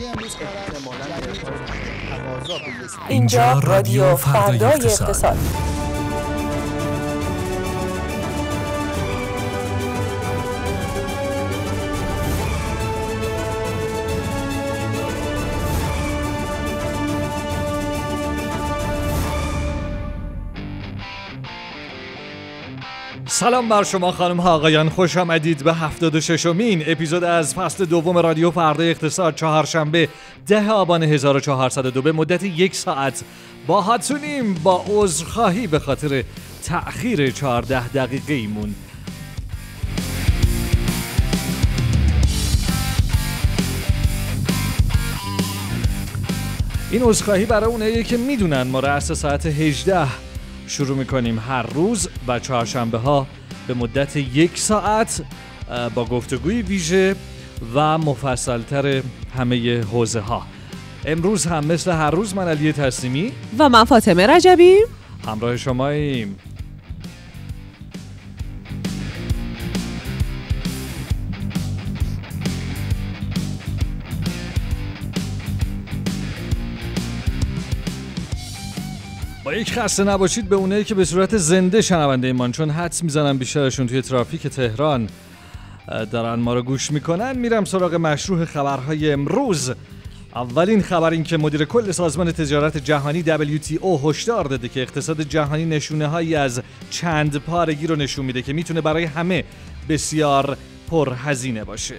یعنی اینجا رادیو فردای اقتصاد سلام بر شما خانم ها آقایان خوش آمدید به 76 مین. اپیزود از فصل دوم رادیو فردا اقتصاد چهارشنبه ده آبان 1402 به مدت یک ساعت با هاتونیم با عذرخواهی به خاطر تأخیر 14 دقیقه ایمون این عذرخواهی برای اونایی که میدونن ما رأس ساعت 18 شروع میکنیم هر روز و چهارشنبه ها به مدت یک ساعت با گفتگوی ویژه و مفصلتر همه حوزه ها امروز هم مثل هر روز من علی تسلیمی و من فاطمه رجبی همراه شماییم یک خسته نباشید به اونایی که به صورت زنده شنونده ایمان چون حدس میزنم بیشترشون توی ترافیک تهران دارن ما رو گوش میکنن میرم سراغ مشروع خبرهای امروز اولین خبر این که مدیر کل سازمان تجارت جهانی WTO هشدار داده که اقتصاد جهانی نشونه هایی از چند پارگی رو نشون میده که میتونه برای همه بسیار پرهزینه باشه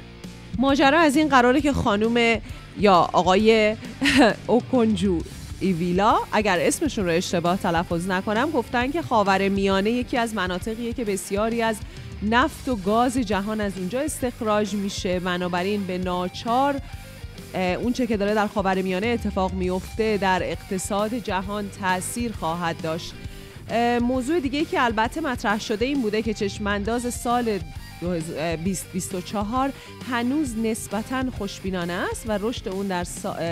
ماجرا از این قراره که خانم یا آقای اوکنجو ایویلا اگر اسمشون رو اشتباه تلفظ نکنم گفتن که خاور میانه یکی از مناطقیه که بسیاری از نفت و گاز جهان از اینجا استخراج میشه بنابراین به ناچار اون چه که داره در خاور میانه اتفاق میفته در اقتصاد جهان تاثیر خواهد داشت موضوع دیگه که البته مطرح شده این بوده که چشمانداز سال 2024 هنوز نسبتا خوشبینانه است و رشد اون در,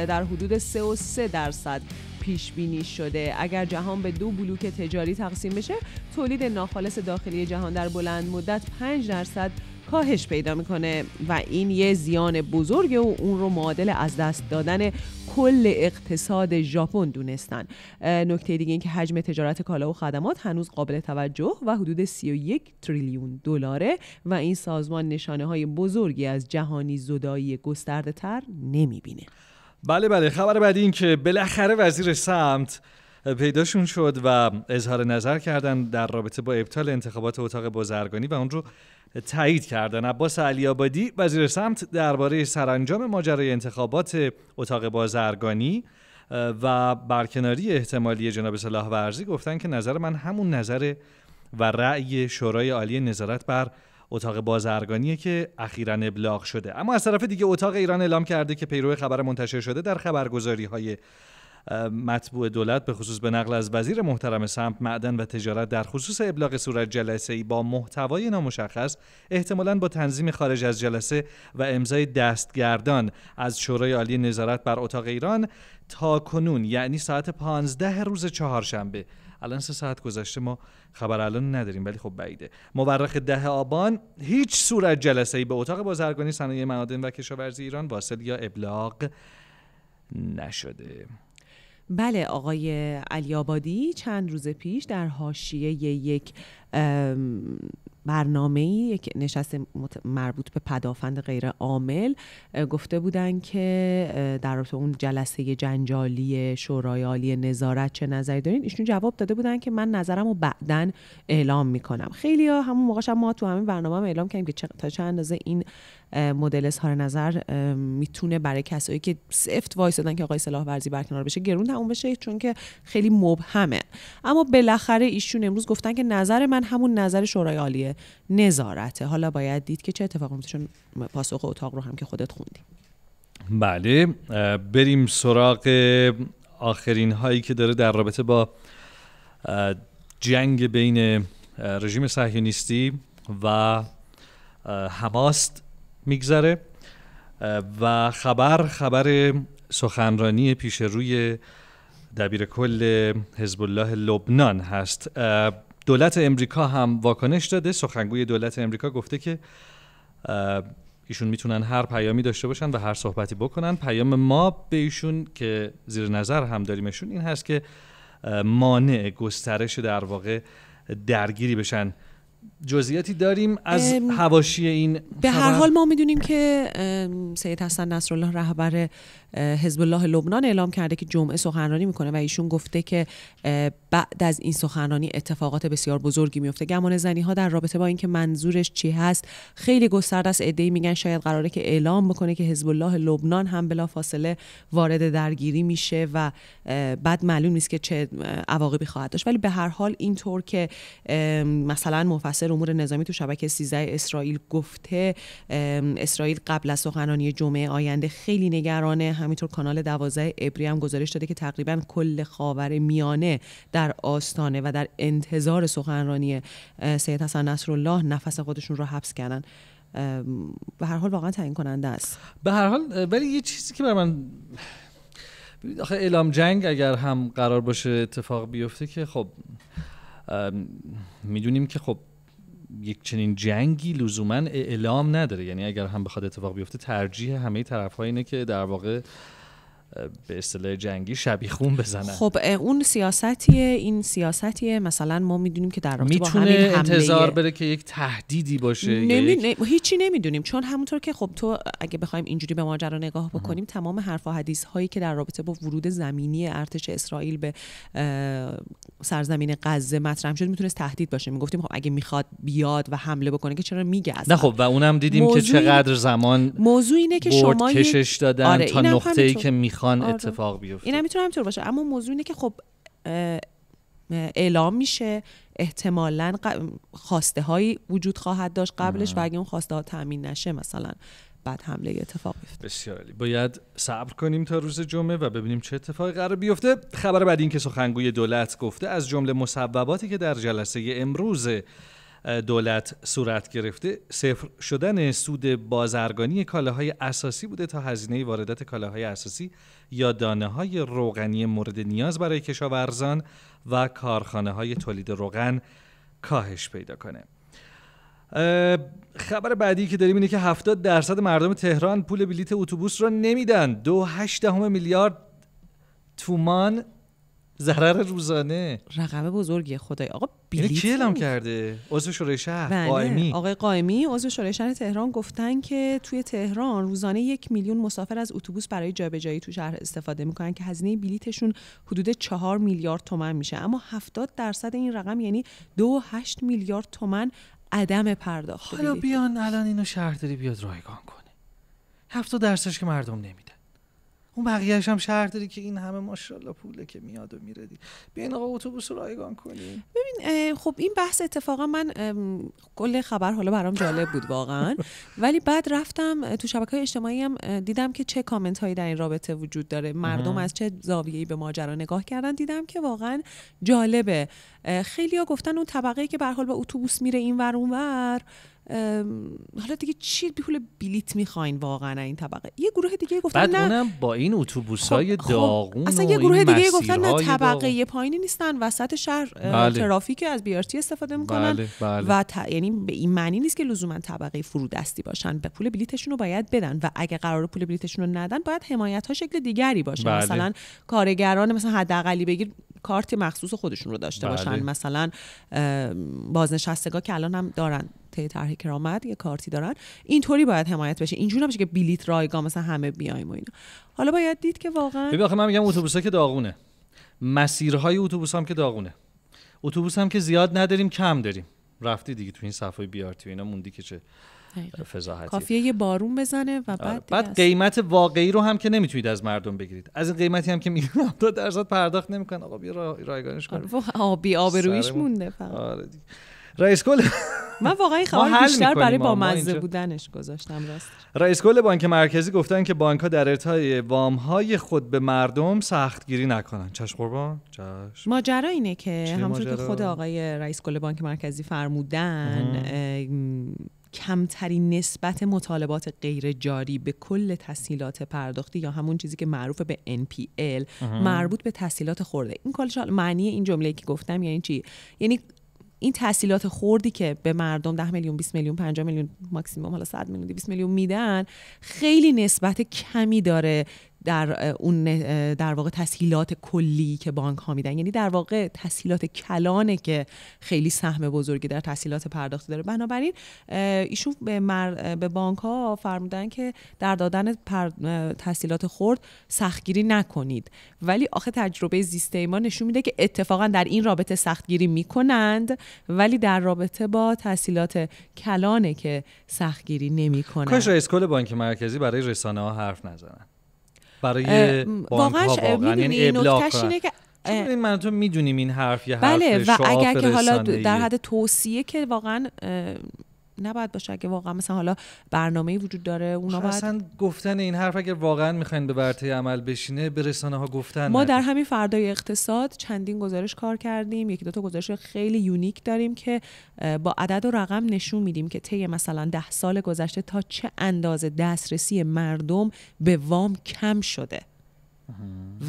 در حدود 3 3 درصد پیش بینی شده اگر جهان به دو بلوک تجاری تقسیم بشه تولید ناخالص داخلی جهان در بلند مدت 5 درصد کاهش پیدا میکنه و این یه زیان بزرگ و اون رو معادل از دست دادن کل اقتصاد ژاپن دونستن نکته دیگه اینکه حجم تجارت کالا و خدمات هنوز قابل توجه و حدود 31 تریلیون دلاره و این سازمان نشانه های بزرگی از جهانی زدایی گسترده تر نمیبینه بله بله خبر بعدی این که بالاخره وزیر سمت پیداشون شد و اظهار نظر کردن در رابطه با ابطال انتخابات اتاق بازرگانی و اون رو تایید کردن عباس علی آبادی وزیر سمت درباره سرانجام ماجرای انتخابات اتاق بازرگانی و برکناری احتمالی جناب صلاح ورزی گفتن که نظر من همون نظر و رأی شورای عالی نظارت بر اتاق بازرگانیه که اخیرا ابلاغ شده اما از طرف دیگه اتاق ایران اعلام کرده که پیرو خبر منتشر شده در خبرگزاری های مطبوع دولت به خصوص به نقل از وزیر محترم سمت معدن و تجارت در خصوص ابلاغ صورت جلسه ای با محتوای نامشخص احتمالا با تنظیم خارج از جلسه و امضای دستگردان از شورای عالی نظارت بر اتاق ایران تا کنون یعنی ساعت 15 روز چهارشنبه الان سه ساعت گذشته ما خبر الان نداریم ولی خب بعیده مورخ ده آبان هیچ صورت جلسه ای به اتاق بازرگانی صنایع معادن و کشاورزی ایران واصل یا ابلاغ نشده بله آقای علی آبادی چند روز پیش در حاشیه یک برنامه یک نشست مربوط به پدافند غیر عامل گفته بودن که در رابطه اون جلسه جنجالی شورای عالی نظارت چه نظری دارین ایشون جواب داده بودن که من نظرم رو بعدا اعلام میکنم خیلی همون موقعش هم ما تو همین برنامه هم اعلام کردیم که تا چند اندازه این مدل اظهار نظر میتونه برای کسایی که سفت وایسادن که آقای سلاح ورزی برکنار بشه گرون تموم بشه چون که خیلی مبهمه اما بالاخره ایشون امروز گفتن که نظر من همون نظر شورای عالی نظارته حالا باید دید که چه اتفاقی میفته چون پاسخ اتاق رو هم که خودت خوندی بله بریم سراغ آخرین هایی که داره در رابطه با جنگ بین رژیم صهیونیستی و حماس میگذره و خبر خبر سخنرانی پیش روی دبیر کل حزب الله لبنان هست دولت امریکا هم واکنش داده سخنگوی دولت امریکا گفته که ایشون میتونن هر پیامی داشته باشن و هر صحبتی بکنن پیام ما به ایشون که زیر نظر هم داریمشون این هست که مانع گسترش در واقع درگیری بشن جزئیاتی داریم از حواشی این به هر حال ما میدونیم که سید حسن نصرالله رهبر حزب الله لبنان اعلام کرده که جمعه سخنرانی میکنه و ایشون گفته که بعد از این سخنرانی اتفاقات بسیار بزرگی میفته گمان زنی ها در رابطه با اینکه منظورش چی هست خیلی گسترده است ایده میگن شاید قراره که اعلام بکنه که حزب الله لبنان هم بلا فاصله وارد درگیری میشه و بعد معلوم نیست که چه عواقبی خواهد داشت ولی به هر حال اینطور که مثلا مفصل امور نظامی تو شبکه 13 اسرائیل گفته اسرائیل قبل از سخنرانی جمعه آینده خیلی نگرانه همینطور کانال 12 ابری هم گزارش داده که تقریبا کل خاور میانه در آستانه و در انتظار سخنرانی سید حسن نصرالله نفس خودشون رو حبس کردن به هر حال واقعا تعیین کننده است به هر حال ولی یه چیزی که بر من آخه اعلام جنگ اگر هم قرار باشه اتفاق بیفته که خب میدونیم که خب یک چنین جنگی لزوما اعلام نداره یعنی اگر هم بخواد اتفاق بیفته ترجیح همه طرفها اینه که در واقع به اصطلاح جنگی شبیه خون بزنن خب اون سیاستیه این سیاستیه مثلا ما میدونیم که در رابطه با همین حمله انتظار بره که یک تهدیدی باشه نمی... یک... هیچی نمیدونیم چون همونطور که خب تو اگه بخوایم اینجوری به ماجرا نگاه بکنیم تمام حرف و حدیث هایی که در رابطه با ورود زمینی ارتش اسرائیل به سرزمین غزه مطرح شد میتونست تهدید باشه میگفتیم خب اگه میخواد بیاد و حمله بکنه که چرا میگه نه خب و اونم دیدیم که چقدر زمان موضوع اینه که شما کشش دادن آره، تا نقطه‌ای که میخوان آره. اتفاق بیفته اینم میتونه همینطور باشه اما موضوع اینه که خب اعلام میشه احتمالا خواسته هایی وجود خواهد داشت قبلش و اگه اون خواسته ها تامین نشه مثلا بعد حمله اتفاق بیفته بسیار باید صبر کنیم تا روز جمعه و ببینیم چه اتفاقی قرار بیفته خبر بعد این که سخنگوی دولت گفته از جمله مصوباتی که در جلسه امروز دولت صورت گرفته صفر شدن سود بازرگانی کالاهای اساسی بوده تا هزینه واردات کالاهای اساسی یا دانه های روغنی مورد نیاز برای کشاورزان و کارخانه های تولید روغن کاهش پیدا کنه خبر بعدی که داریم اینه که 70 درصد مردم تهران پول بلیت اتوبوس را نمیدن دو هشت همه میلیارد تومان ضرر روزانه رقم بزرگیه خدای آقا یعنی بیلیت اعلام کرده عضو شورای شهر بله، قائمی آقای قائمی عضو شورای شهر تهران گفتن که توی تهران روزانه یک میلیون مسافر از اتوبوس برای جابجایی تو شهر استفاده میکنن که هزینه بلیتشون حدود چهار میلیارد تومن میشه اما هفتاد درصد این رقم یعنی دو هشت میلیارد تومن عدم پرداخت حالا بیان الان اینو شهرداری بیاد رایگان کنه 70 درصدش که مردم نمیده اون بقیهش هم شهر داری که این همه ماشاءالله پوله که میاد و میره دی بیاین آقا اتوبوس رو رایگان کنی ببین خب این بحث اتفاقا من کل خبر حالا برام جالب بود واقعا ولی بعد رفتم تو شبکه های اجتماعی هم دیدم که چه کامنت هایی در این رابطه وجود داره مردم از چه زاویه‌ای به ماجرا نگاه کردن دیدم که واقعا جالبه ها گفتن اون طبقه که به حال با اتوبوس میره اینور اونور حالا دیگه چی پول بلیت میخواین واقعا این طبقه یه گروه دیگه گفتن بعد نه اونم با این اتوبوس های خب، خب. داغون اصلا یه گروه دیگه گفتن نه طبقه پایینی نیستن وسط شهر بله. ترافیک از بیارتی استفاده میکنن بله، بله. و ت... یعنی به این معنی نیست که لزوما طبقه فرودستی باشن به پول بلیتشون رو باید بدن و اگه قرار پول بلیتشون رو ندن باید حمایت ها شکل دیگری باشه بله. مثلا کارگران مثلا حداقلی بگیر کارت مخصوص خودشون رو داشته باشن بله. مثلا بازنشستگاه که الان هم دارن طی طرح کرامت یه کارتی دارن اینطوری باید حمایت بشه اینجوری نمیشه که بیلیت رایگان مثلا همه بیایم و اینا حالا باید دید که واقعا ببین من میگم اتوبوسه که داغونه مسیرهای اتوبوس هم که داغونه اتوبوس هم که زیاد نداریم کم داریم رفتی دیگه تو این صفای بی آر تی اینا موندی که چه فضاحتی کافیه یه بارون بزنه و آره. بعد بعد قیمت واقعی رو هم که نمیتونید از مردم بگیرید از این قیمتی هم که میگن 70 درصد پرداخت نمیکنن آقا بیا رایگانش کن آبی آبرویش مونده فقط آره رئیس کل من واقعا بیشتر برای با مزه بودنش گذاشتم راست رئیس کل بانک مرکزی گفتن که بانک ها در ارتای وام های خود به مردم سخت گیری نکنن چش قربان چش ماجرا اینه که همونطور که خود آقای رئیس کل بانک مرکزی فرمودن کمترین نسبت مطالبات غیر جاری به کل تسهیلات پرداختی یا همون چیزی که معروف به NPL مربوط به تسهیلات خورده این کلش معنی این جمله که گفتم یعنی چی یعنی این تحصیلات خوردی که به مردم 10 میلیون 20 میلیون 50 میلیون ماکسیمم حالا 100 میلیون 20 میلیون میدن خیلی نسبت کمی داره در اون در واقع تسهیلات کلی که بانک ها میدن یعنی در واقع تسهیلات کلانه که خیلی سهم بزرگی در تسهیلات پرداختی داره بنابراین ایشون به, به بانک ها فرمودن که در دادن تسهیلات خرد سختگیری نکنید ولی آخه تجربه زیسته ما نشون میده که اتفاقا در این رابطه سختگیری میکنند ولی در رابطه با تسهیلات کلانه که سختگیری نمیکنند کاش رئیس کل بانک مرکزی برای رسانه ها حرف نزنند؟ برای واقعا یعنی میدونی ابلاغ اینه که این من تو میدونیم این حرف یه بله، حرف بله و اگر که حالا در حد توصیه که واقعا نباید باشه اگه واقعا مثلا حالا برنامه‌ای وجود داره اونا باید اصلا گفتن این حرف اگر واقعا میخواین به ورطه عمل بشینه به رسانه ها گفتن ما در همین فردای اقتصاد چندین گزارش کار کردیم یکی دو تا گزارش خیلی یونیک داریم که با عدد و رقم نشون میدیم که طی مثلا ده سال گذشته تا چه اندازه دسترسی مردم به وام کم شده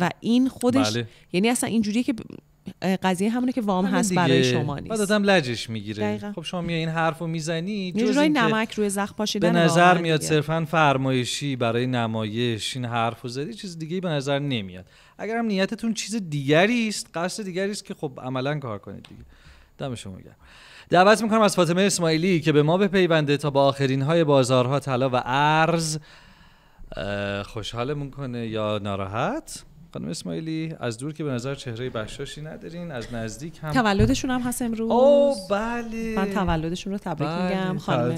و این خودش بله. یعنی اصلا اینجوریه که قضیه همونه که وام هست برای شما نیست بعد آدم لجش میگیره خب شما میای این حرفو میزنی جز این نمک روی زخم پاشیدن به نظر میاد صرفا فرمایشی برای نمایش این حرفو زدی چیز دیگه به نظر نمیاد اگر هم نیتتون چیز دیگری است قصد دیگری است که خب عملا کار کنید دیگه دم شما گرم دعوت میکنم از فاطمه اسماعیلی که به ما بپیونده تا با آخرین های بازارها طلا و ارز خوشحالمون کنه یا ناراحت خانم اسماعیلی از دور که به نظر چهره بخشاشی ندارین از نزدیک هم تولدشون هم هست امروز او بله من تولدشون رو تبریک بله. میگم خانم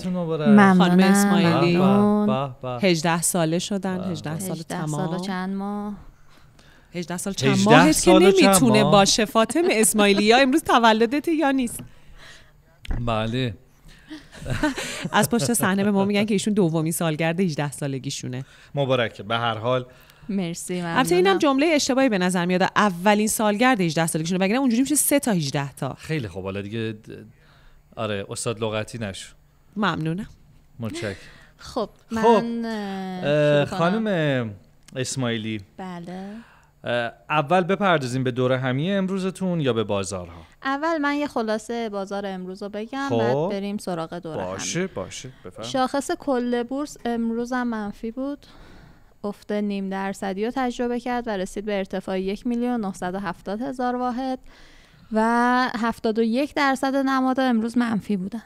خانم اسماعیلی 18 ساله شدن 18 بله. سال تمام سال چند ماه 18 سال چند ماه که نمیتونه باشه فاطمه اسماعیلی یا امروز تولدت یا نیست بله از پشت صحنه به ما میگن که ایشون دومین سالگرد 18 سالگیشونه مبارکه به هر حال مرسی ممنونم البته اینم جمله اشتباهی به نظر میاد اولین سالگرد 18 سالگیشونه وگرنه اونجوری میشه 3 تا 18 تا خیلی خوب حالا دیگه آره استاد لغتی نشو ممنونم متشکرم خب من خب خانم اسماعیلی بله اول بپردازیم به دوره همیه امروزتون یا به بازارها اول من یه خلاصه بازار امروز رو بگم خب. بعد بریم سراغ دوره باشه همیه. باشه بفهم شاخص کل بورس امروز منفی بود افت نیم درصدی رو تجربه کرد و رسید به ارتفاع یک میلیون هزار واحد و 71 درصد نمادها امروز منفی بودن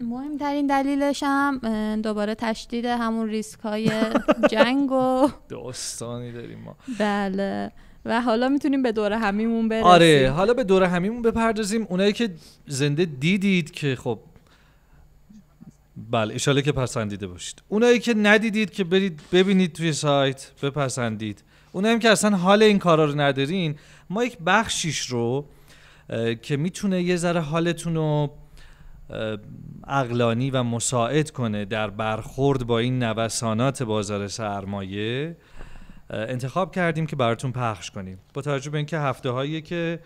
مهمترین دلیلش هم دوباره تشدید همون ریسک های جنگ و داستانی داریم ما بله و حالا میتونیم به دور همیمون برسیم آره حالا به دور همیمون بپردازیم اونایی که زنده دیدید که خب بله ایشاله که پسندیده باشید اونایی که ندیدید که برید ببینید توی سایت بپسندید اونایی که اصلا حال این کارا رو ندارین ما یک بخشیش رو که میتونه یه ذره حالتون رو اقلانی و مساعد کنه در برخورد با این نوسانات بازار سرمایه انتخاب کردیم که براتون پخش کنیم با توجه به اینکه هفته که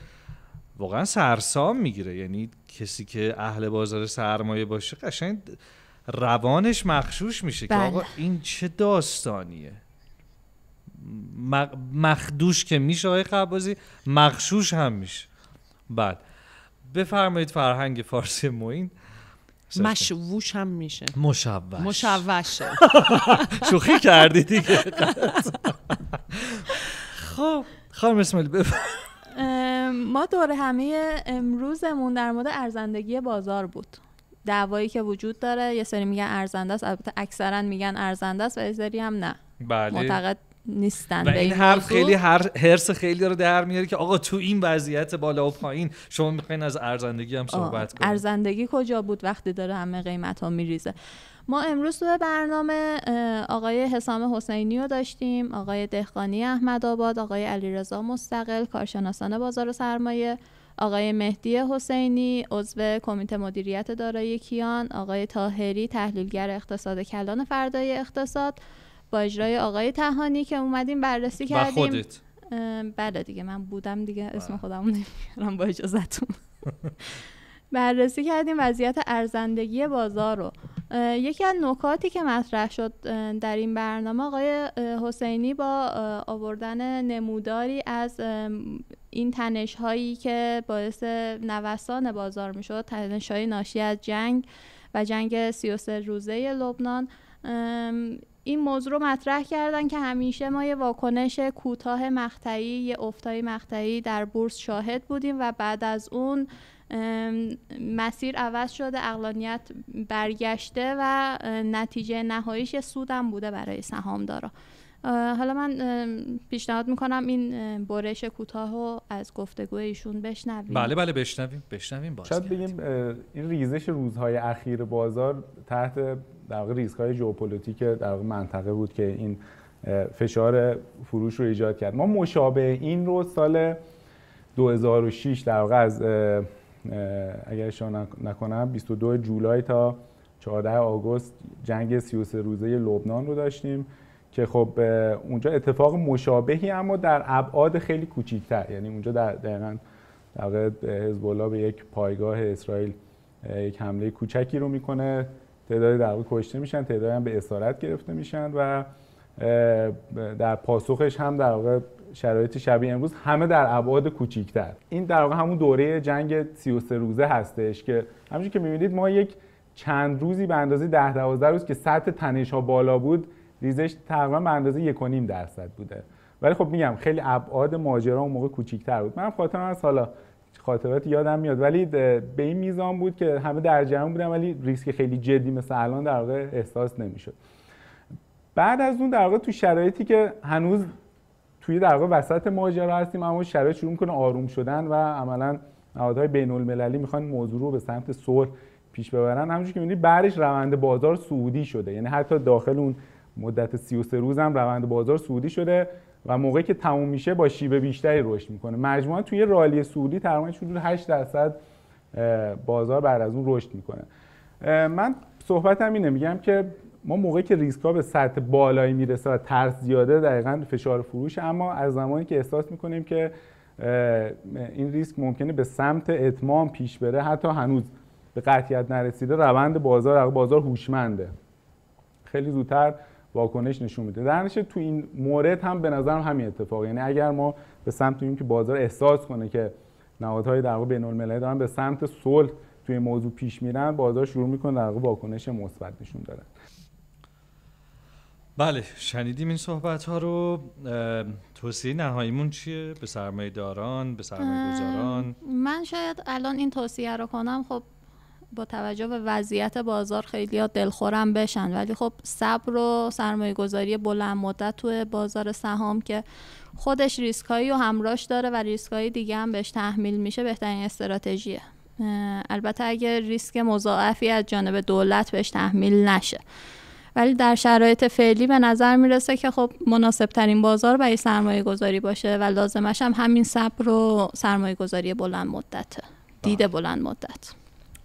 واقعا سرسام میگیره یعنی کسی که اهل بازار سرمایه باشه قشنگ روانش مخشوش میشه که بله. آقا این چه داستانیه مخدوش که میشه آقای خبازی مخشوش هم میشه بعد بفرمایید فرهنگ فارسی موین مشووش هم میشه مشوش مشوشه شوخی کردی دیگه خب خانم اسماعیل بفرمایید ما دور همه امروزمون در مورد ارزندگی بازار بود دعوایی که وجود داره یه سری میگن ارزنده است البته اکثرا میگن ارزنده است و یه سری هم نه بله. معتقد نیستن و این, خیلی هر هرس خیلی داره در میاره که آقا تو این وضعیت بالا و پایین شما میخواین از ارزندگی هم صحبت کنید ارزندگی کجا بود وقتی داره همه قیمت ها میریزه ما امروز تو برنامه آقای حسام حسینی رو داشتیم آقای دهقانی احمد آباد آقای علیرضا مستقل کارشناسان بازار و سرمایه آقای مهدی حسینی عضو کمیته مدیریت دارایی کیان آقای تاهری تحلیلگر اقتصاد کلان فردای اقتصاد با اجرای آقای تهانی که اومدیم بررسی کردیم خودت. بله دیگه من بودم دیگه بله. اسم خودم نمیارم با اجازتون بررسی کردیم وضعیت ارزندگی بازار رو یکی از نکاتی که مطرح شد در این برنامه آقای حسینی با آوردن نموداری از این تنش هایی که باعث نوسان بازار شد تنش های ناشی از جنگ و جنگ 33 روزه لبنان این موضوع رو مطرح کردن که همیشه ما یه واکنش کوتاه مقطعی یه افتای مقطعی در بورس شاهد بودیم و بعد از اون مسیر عوض شده اقلانیت برگشته و نتیجه نهاییش یه سودم بوده برای سهامدارا حالا من پیشنهاد میکنم این برش کوتاه رو از گفتگو ایشون بشنویم بله بله بشنویم بشنویم باز شاید بگیم این ریزش روزهای اخیر بازار تحت در واقع ریسک های ژئوپلیتیک در واقع منطقه بود که این فشار فروش رو ایجاد کرد ما مشابه این رو سال 2006 در واقع از اگر اشتباه نکنم 22 جولای تا 14 آگوست جنگ 33 روزه لبنان رو داشتیم که خب اونجا اتفاق مشابهی اما در ابعاد خیلی کوچیکتر یعنی اونجا در دقیقا در حزب الله به یک پایگاه اسرائیل یک حمله کوچکی رو میکنه تعداد در کشته میشن تعدادی هم به اسارت گرفته میشن و در پاسخش هم در واقع شرایط شبیه امروز همه در ابعاد کوچیک‌تر این در واقع همون دوره جنگ 33 روزه هستش که همونجوری که می‌بینید ما یک چند روزی به اندازه 10 12 روز که سطح تنش ها بالا بود ریزش تقریبا به اندازه 1.5 درصد بوده ولی خب میگم خیلی ابعاد ماجرا اون موقع کوچیک‌تر بود من خاطرم از حالا خاطرات یادم میاد ولی به این میزان بود که همه در جمع بودن ولی ریسک خیلی جدی مثل الان در واقع احساس نمیشد بعد از اون در واقع تو شرایطی که هنوز توی در واقع وسط ماجرا هستیم اما شرایط شروع میکنه آروم شدن و عملا نهادهای بین المللی میخوان موضوع رو به سمت صلح پیش ببرن همونجوری که میبینید برش روند بازار سعودی شده یعنی حتی داخل اون مدت 33 روز هم روند بازار سعودی شده و موقعی که تموم میشه با شیبه بیشتری رشد میکنه مجموعا توی رالی سعودی تقریبا حدود 8 درصد بازار بعد از اون رشد میکنه من صحبتم اینه میگم که ما موقعی که ریسک ها به سطح بالایی میرسه و ترس زیاده دقیقا فشار فروش اما از زمانی که احساس میکنیم که این ریسک ممکنه به سمت اتمام پیش بره حتی هنوز به قطعیت نرسیده روند بازار بازار هوشمنده خیلی زودتر واکنش نشون میده در تو این مورد هم به نظرم همین اتفاق یعنی اگر ما به سمت این که بازار احساس کنه که نهادهای در بین بین‌المللی دارن به سمت صلح توی موضوع پیش میرن بازار شروع میکنه در واقع واکنش مثبت نشون داره بله شنیدیم این صحبت ها رو توصیه نهاییمون چیه به سرمایه داران به سرمایه گذاران من شاید الان این توصیه رو کنم خب با توجه به وضعیت بازار خیلی ها دلخورم بشن ولی خب صبر و سرمایه گذاری بلند مدت توی بازار سهام که خودش ریسکایی و همراش داره و ریسکایی دیگه هم بهش تحمیل میشه بهترین استراتژیه البته اگر ریسک مضاعفی از جانب دولت بهش تحمیل نشه ولی در شرایط فعلی به نظر میرسه که خب مناسب ترین بازار برای سرمایه گذاری باشه و لازمش همین صبر و سرمایه گذاری بلند مدته دید بله. بلند مدت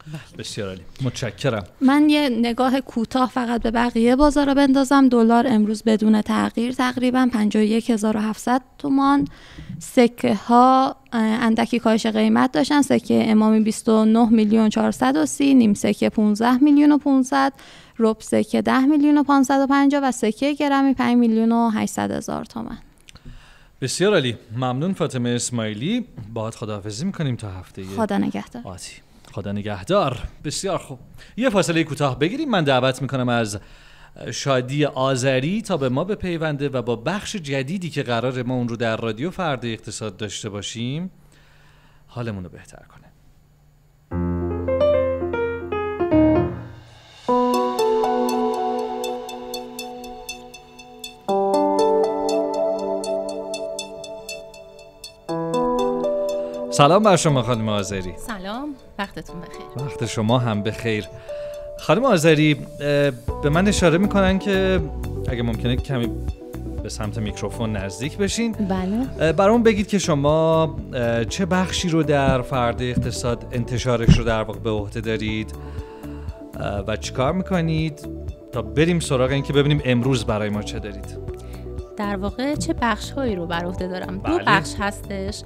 بله. بسیار عالی متشکرم من یه نگاه کوتاه فقط به بقیه رو بندازم دلار امروز بدون تغییر تقریبا 51700 تومان سکه ها اندکی کاهش قیمت داشتن سکه امامی 29 میلیون 430 نیم سکه 15 میلیون و 500 رب سکه 10 میلیون و 550 و سکه گرمی 5 میلیون و 800 هزار تومان بسیار علی ممنون فاطمه اسماعیلی باهات خداحافظی میکنیم تا هفته خدا نگهدار خدا نگهدار بسیار خوب یه فاصله کوتاه بگیریم من دعوت میکنم از شادی آذری تا به ما بپیونده و با بخش جدیدی که قرار ما اون رو در رادیو فرد اقتصاد داشته باشیم حالمون رو بهتر کنه سلام بر شما خانم آذری سلام وقتتون بخیر وقت شما هم بخیر خانم آذری به من اشاره میکنن که اگه ممکنه کمی به سمت میکروفون نزدیک بشین بله برام بگید که شما چه بخشی رو در فرد اقتصاد انتشارش رو در واقع به عهده دارید و چیکار میکنید تا بریم سراغ اینکه ببینیم امروز برای ما چه دارید در واقع چه بخش هایی رو بر عهده دارم دو بله. بخش هستش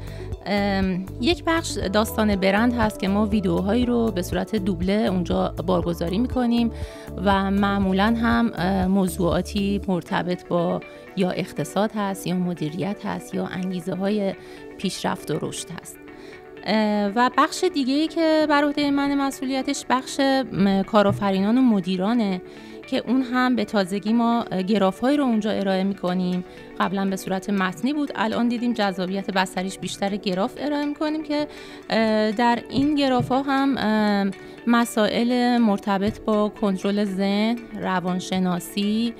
یک بخش داستان برند هست که ما ویدیوهایی رو به صورت دوبله اونجا بارگذاری میکنیم و معمولا هم موضوعاتی مرتبط با یا اقتصاد هست یا مدیریت هست یا انگیزه های پیشرفت و رشد هست و بخش دیگه ای که بر عهده من مسئولیتش بخش کارآفرینان و مدیرانه که اون هم به تازگی ما گراف رو اونجا ارائه میکنیم قبلا به صورت متنی بود الان دیدیم جذابیت بسریش بیشتر گراف ارائه میکنیم که در این گراف ها هم مسائل مرتبط با کنترل ذهن، روانشناسی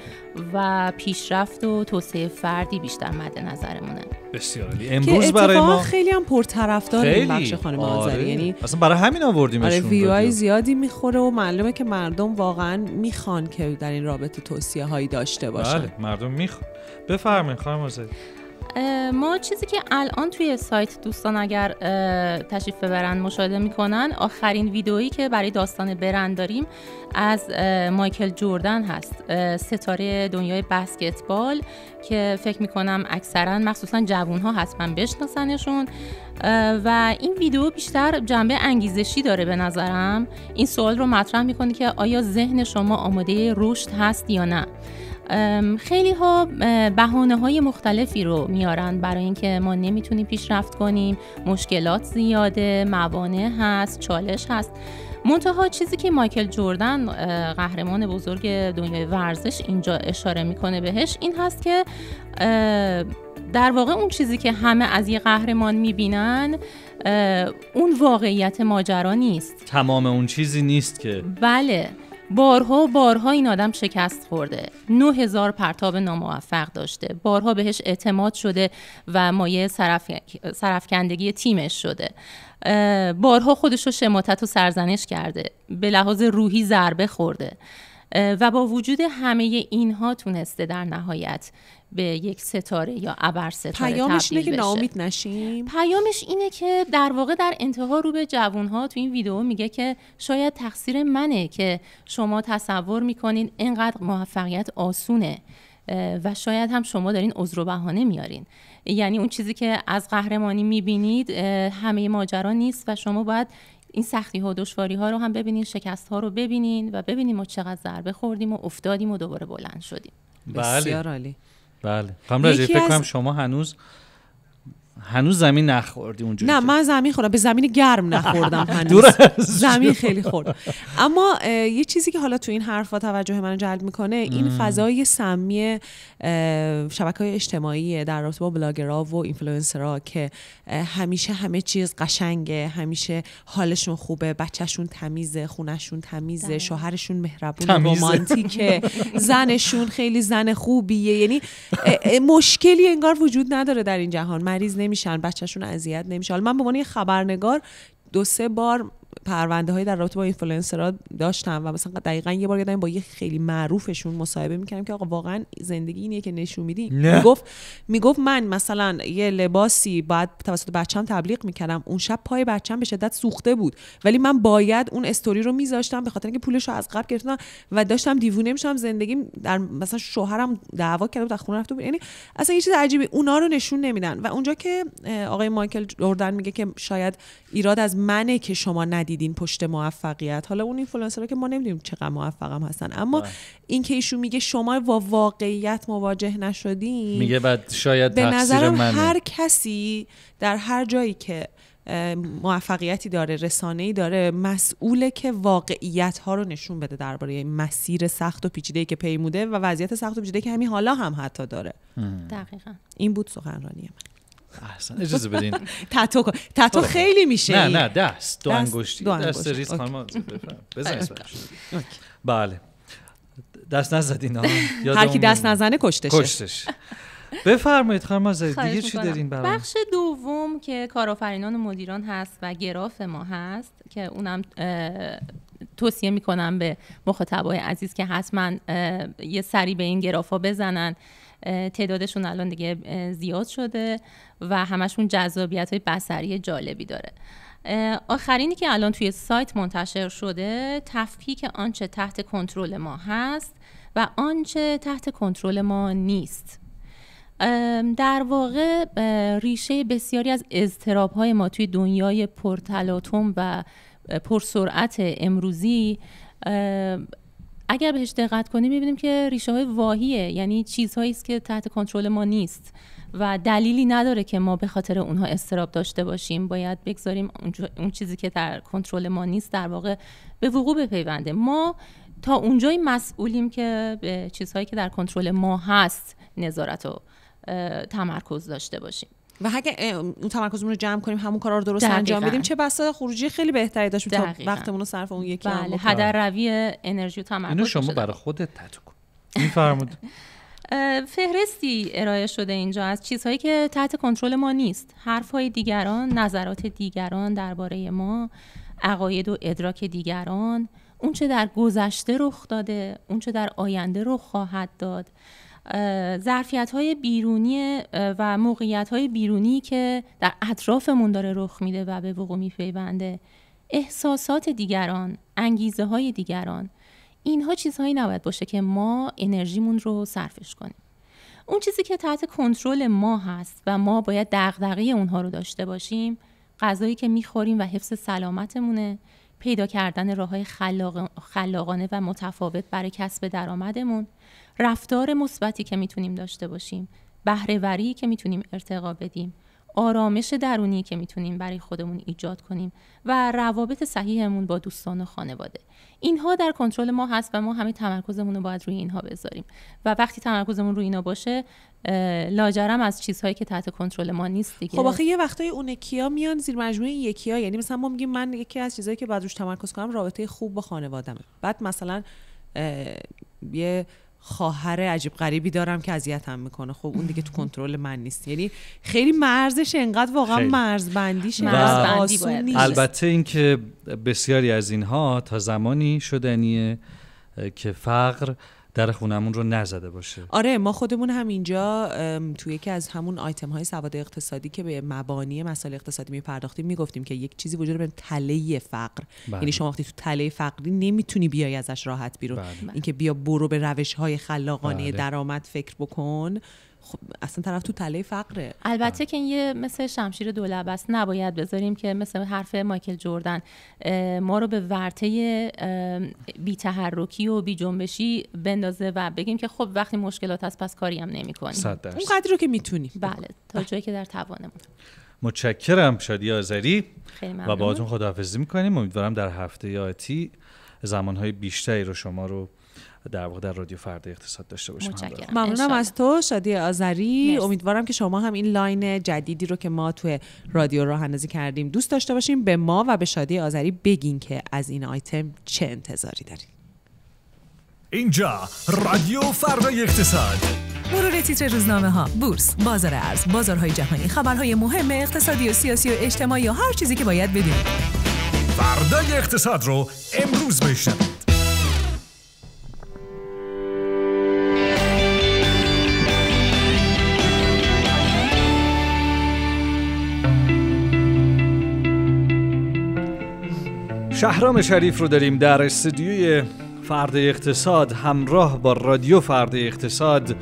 و پیشرفت و توسعه فردی بیشتر مد نظرمونه بسیار امروز برای ما خیلی هم پرطرفدار این بخش خانم آره. آذری یعنی اصلا برای همین آوردیم. آره ویوهای زیادی میخوره و معلومه که مردم واقعا میخوان که در این رابطه توصیه هایی داشته باشن بله مردم میخوان ما چیزی که الان توی سایت دوستان اگر تشریف ببرن مشاهده میکنن آخرین ویدئویی که برای داستان برند داریم از مایکل جوردن هست ستاره دنیای بسکتبال که فکر میکنم اکثرا مخصوصا جوون ها حتما بشناسنشون و این ویدیو بیشتر جنبه انگیزشی داره به نظرم این سوال رو مطرح میکنه که آیا ذهن شما آماده رشد هست یا نه خیلی ها بهانه های مختلفی رو میارن برای اینکه ما نمیتونیم پیشرفت کنیم مشکلات زیاده موانع هست چالش هست منتها چیزی که مایکل جوردن قهرمان بزرگ دنیای ورزش اینجا اشاره میکنه بهش این هست که در واقع اون چیزی که همه از یه قهرمان میبینن اون واقعیت ماجرا نیست تمام اون چیزی نیست که بله بارها بارها این آدم شکست خورده هزار پرتاب ناموفق داشته بارها بهش اعتماد شده و مایه سرف... سرفکندگی تیمش شده بارها خودش رو شماتت و سرزنش کرده به لحاظ روحی ضربه خورده و با وجود همه اینها تونسته در نهایت به یک ستاره یا ابر ستاره پیامش اینه که ناامید نشیم پیامش اینه که در واقع در انتها رو به جوانها تو این ویدیو میگه که شاید تقصیر منه که شما تصور میکنین اینقدر موفقیت آسونه و شاید هم شما دارین عذر و بهانه میارین یعنی اون چیزی که از قهرمانی میبینید همه ماجرا نیست و شما باید این سختی ها و دشواری ها رو هم ببینین شکست ها رو ببینین و ببینیم ما چقدر ضربه خوردیم و افتادیم و دوباره بلند شدیم بله. بسیار عالی بله خانم رجایی فکر کنم شما هنوز هنوز زمین نخوردی اونجوری نه من زمین خوردم به زمین گرم نخوردم هنوز زمین خیلی خورد اما یه چیزی که حالا تو این حرفا توجه منو جلب میکنه این فضای سمی شبکه های اجتماعی در رابطه با بلاگرها و اینفلوئنسرها که همیشه همه چیز قشنگه همیشه حالشون خوبه بچهشون تمیزه خونشون تمیزه بله. شوهرشون مهربون رمانتیکه زنشون خیلی زن خوبیه یعنی مشکلی انگار وجود نداره در این جهان مریض نمی نمیشن بچهشون اذیت نمیشه حالا من به عنوان یه خبرنگار دو سه بار پرونده هایی در رابطه با اینفلوئنسرها داشتم و مثلا دقیقا یه بار یادم با یه خیلی معروفشون مصاحبه میکردم که آقا واقعا زندگی اینیه که نشون میدی میگفت میگفت من مثلا یه لباسی بعد توسط بچم تبلیغ میکردم اون شب پای بچم به شدت سوخته بود ولی من باید اون استوری رو میذاشتم به خاطر اینکه پولش رو از قبل گرفتم و داشتم دیوونه میشم زندگی در مثلا شوهرم دعوا کرده بود از خونه رفته یعنی اصلا یه چیز عجیبی اونا رو نشون نمیدن و اونجا که آقای مایکل جردن میگه که شاید ایراد از منه که شما ندیدین پشت موفقیت حالا اون اینفلوئنسرا که ما نمیدونیم چقدر موفقم هستن اما بله. اینکه ایشون میگه شما با واقعیت مواجه نشدین میگه بعد شاید به نظر هر کسی در هر جایی که موفقیتی داره ای داره مسئوله که واقعیت ها رو نشون بده درباره مسیر سخت و پیچیده که پیموده و وضعیت سخت و پیچیده که همین حالا هم حتی داره دقیقا این بود سخنرانی احسن اجازه بدین تتو کن تتو آره. خیلی میشه نه نه دست دو انگشتی دست ریز خانم بزنید بله دست نزدین هر کی دست نزنه کشتشه کشتش بفرمایید خانم دیگه چی دارین برای بخش دوم که کارآفرینان و مدیران هست و گراف ما هست که اونم توصیه میکنم به مخاطبای عزیز که حتما یه سری به این ها بزنن تعدادشون الان دیگه زیاد شده و همشون جذابیت های بسری جالبی داره آخرینی که الان توی سایت منتشر شده تفکیک آنچه تحت کنترل ما هست و آنچه تحت کنترل ما نیست در واقع ریشه بسیاری از اضطراب ما توی دنیای پرتلاتوم و پرسرعت امروزی اگر بهش دقت کنیم میبینیم که ریشه های واهیه یعنی چیزهایی است که تحت کنترل ما نیست و دلیلی نداره که ما به خاطر اونها استراب داشته باشیم باید بگذاریم اون چیزی که در کنترل ما نیست در واقع به وقوع بپیونده ما تا اونجای مسئولیم که به چیزهایی که در کنترل ما هست نظارت و تمرکز داشته باشیم و اگه اون تمرکزمون رو جمع کنیم همون کارا رو درست انجام بدیم چه بسا خروجی خیلی بهتری داشتیم تا وقتمون رو صرف اون یکی بله هدر روی انرژی و تمرکز اینو شما برای خودت تتو کن فهرستی ارائه شده اینجا از چیزهایی که تحت کنترل ما نیست حرفهای دیگران نظرات دیگران درباره ما عقاید و ادراک دیگران اونچه در گذشته رخ داده اونچه در آینده رخ خواهد داد ظرفیت های بیرونی و موقعیت های بیرونی که در اطرافمون داره رخ میده و به وقوع میپیونده احساسات دیگران انگیزه های دیگران اینها چیزهایی نباید باشه که ما انرژیمون رو صرفش کنیم اون چیزی که تحت کنترل ما هست و ما باید دغدغه اونها رو داشته باشیم غذایی که میخوریم و حفظ سلامتمونه پیدا کردن راه های خلاق... خلاقانه و متفاوت برای کسب درآمدمون رفتار مثبتی که میتونیم داشته باشیم بهرهوری که میتونیم ارتقا بدیم آرامش درونی که میتونیم برای خودمون ایجاد کنیم و روابط صحیحمون با دوستان و خانواده اینها در کنترل ما هست و ما همه تمرکزمون رو باید روی اینها بذاریم و وقتی تمرکزمون روی اینا باشه لاجرم از چیزهایی که تحت کنترل ما نیست دیگه خب آخه یه وقتای اون کیا میان زیر مجموعه یکیا یعنی مثلا ما میگیم من یکی از چیزهایی که باید روش تمرکز کنم رابطه خوب با خانوادمه بعد مثلا یه خواهر عجیب غریبی دارم که اذیتم میکنه خب اون دیگه تو کنترل من نیست یعنی خیلی مرزش انقدر واقعا خیلی. مرز بندیش البته اینکه بسیاری از اینها تا زمانی شدنیه که فقر در خونمون رو نزده باشه آره ما خودمون هم اینجا توی یکی از همون آیتم های سواد اقتصادی که به مبانی مسائل اقتصادی میپرداختیم میگفتیم که یک چیزی وجود به تله فقر بله. یعنی شما وقتی تو تله فقری نمیتونی بیای ازش راحت بیرون بله. اینکه بیا برو به روش های خلاقانه بله. درآمد فکر بکن خب اصلا طرف تو تله فقره البته که این یه مثل شمشیر دولب است نباید بذاریم که مثل حرف مایکل جوردن ما رو به ورته بی تحرکی و بی جنبشی بندازه و بگیم که خب وقتی مشکلات هست پس کاری هم نمی کنیم اون قدر رو که میتونیم بله تا بله. جایی که در توانمون متشکرم شادی آذری و باهاتون خداحافظی میکنیم امیدوارم در هفته آتی زمانهای بیشتری رو شما رو در واقع در رادیو فردا اقتصاد داشته باشیم ممنونم از تو شادی آذری امیدوارم که شما هم این لاین جدیدی رو که ما تو رادیو راه اندازی کردیم دوست داشته باشیم به ما و به شادی آذری بگین که از این آیتم چه انتظاری داریم اینجا رادیو فردا اقتصاد مرور تیتر روزنامه ها بورس بازار ارز بازارهای جهانی خبرهای مهم اقتصادی و سیاسی و اجتماعی و هر چیزی که باید بدونید فردای اقتصاد رو امروز بشنوید شهرام شریف رو داریم در استودیوی فرد اقتصاد همراه با رادیو فرد اقتصاد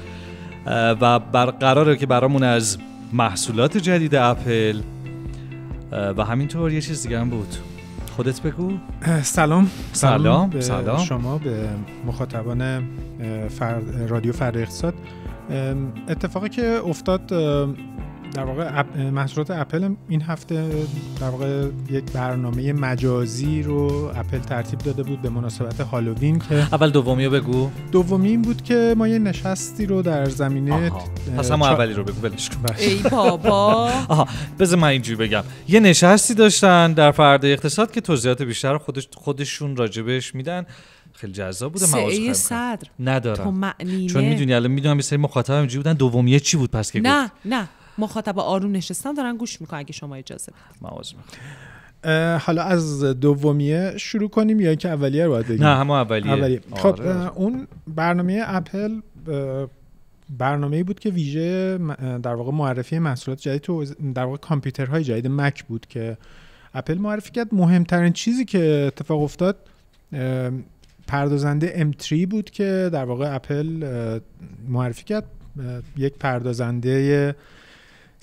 و قراره که برامون از محصولات جدید اپل و همینطور یه چیز دیگه هم بود خودت بگو سلام سلام به سلام شما به مخاطبان رادیو فرد اقتصاد اتفاقی که افتاد در واقع محصولات اپل این هفته در واقع یک برنامه مجازی رو اپل ترتیب داده بود به مناسبت هالووین که اول دومی رو بگو دومی این بود که ما یه نشستی رو در زمینه پس هم اولی رو بگو بلش کن بله. ای بابا بذار من اینجوری بگم یه نشستی داشتن در فردا اقتصاد که توضیحات بیشتر خودش خودشون راجبش میدن خیلی جذاب بوده سعی صدر ندارم چون میدونی الان میدونم یه سری مخاطب اینجوری بودن دومیه چی بود پس که نه نه مخاطب آروم نشستن دارن گوش میکنن اگه شما اجازه بدید حالا از دومیه شروع کنیم یا که اولیه رو نه هم اولیه, اولیه. خب آره. اون برنامه اپل برنامه بود که ویژه در واقع معرفی محصولات جدید در واقع کامپیوترهای جدید مک بود که اپل معرفی کرد مهمترین چیزی که اتفاق افتاد پردازنده M3 بود که در واقع اپل معرفی کرد یک پردازنده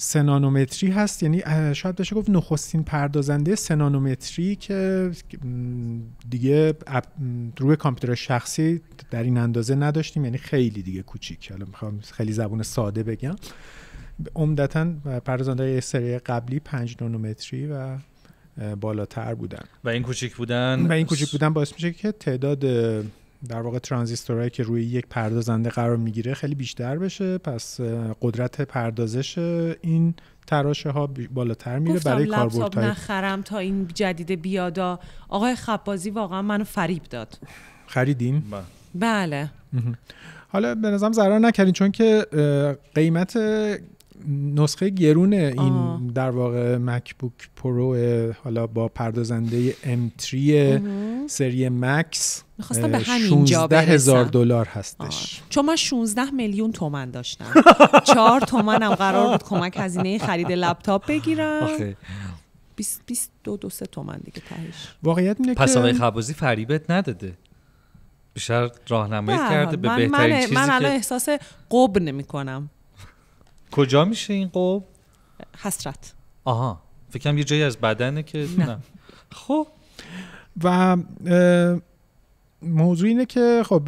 سنانومتری هست یعنی شاید بشه گفت نخستین پردازنده سنانومتری که دیگه روی کامپیوتر شخصی در این اندازه نداشتیم یعنی خیلی دیگه کوچیک حالا میخوام خیلی زبون ساده بگم عمدتا پردازنده سری قبلی 5 نانومتری و بالاتر بودن و این کوچیک بودن و این کوچیک بودن باعث میشه که تعداد در واقع ترانزیستورهایی که روی یک پردازنده قرار میگیره خیلی بیشتر بشه پس قدرت پردازش این تراشه ها بالاتر میره برای کاربرد های... نخرم تا این جدید بیادا آقای خبازی واقعا منو فریب داد خریدین بله, بله. حالا به نظرم ضرر نکردین چون که قیمت نسخه گرون این آه. در واقع مکبوک پرو حالا با پردازنده ام 3 سری مکس میخواستم به هزار دلار هستش آه. چون من 16 میلیون تومن داشتم 4 تومنم قرار بود کمک هزینه خرید لپتاپ بگیرم آخه. 22 دو سه تومن دیگه تهش واقعیت اینه پس آقای خبازی فریبت نداده بیشتر راهنمایی کرده به من بهترین من چیزی من الان احساس قب نمی کنم کجا میشه این قب حسرت آها فکرم یه جایی از بدنه که نه, خب و موضوع اینه که خب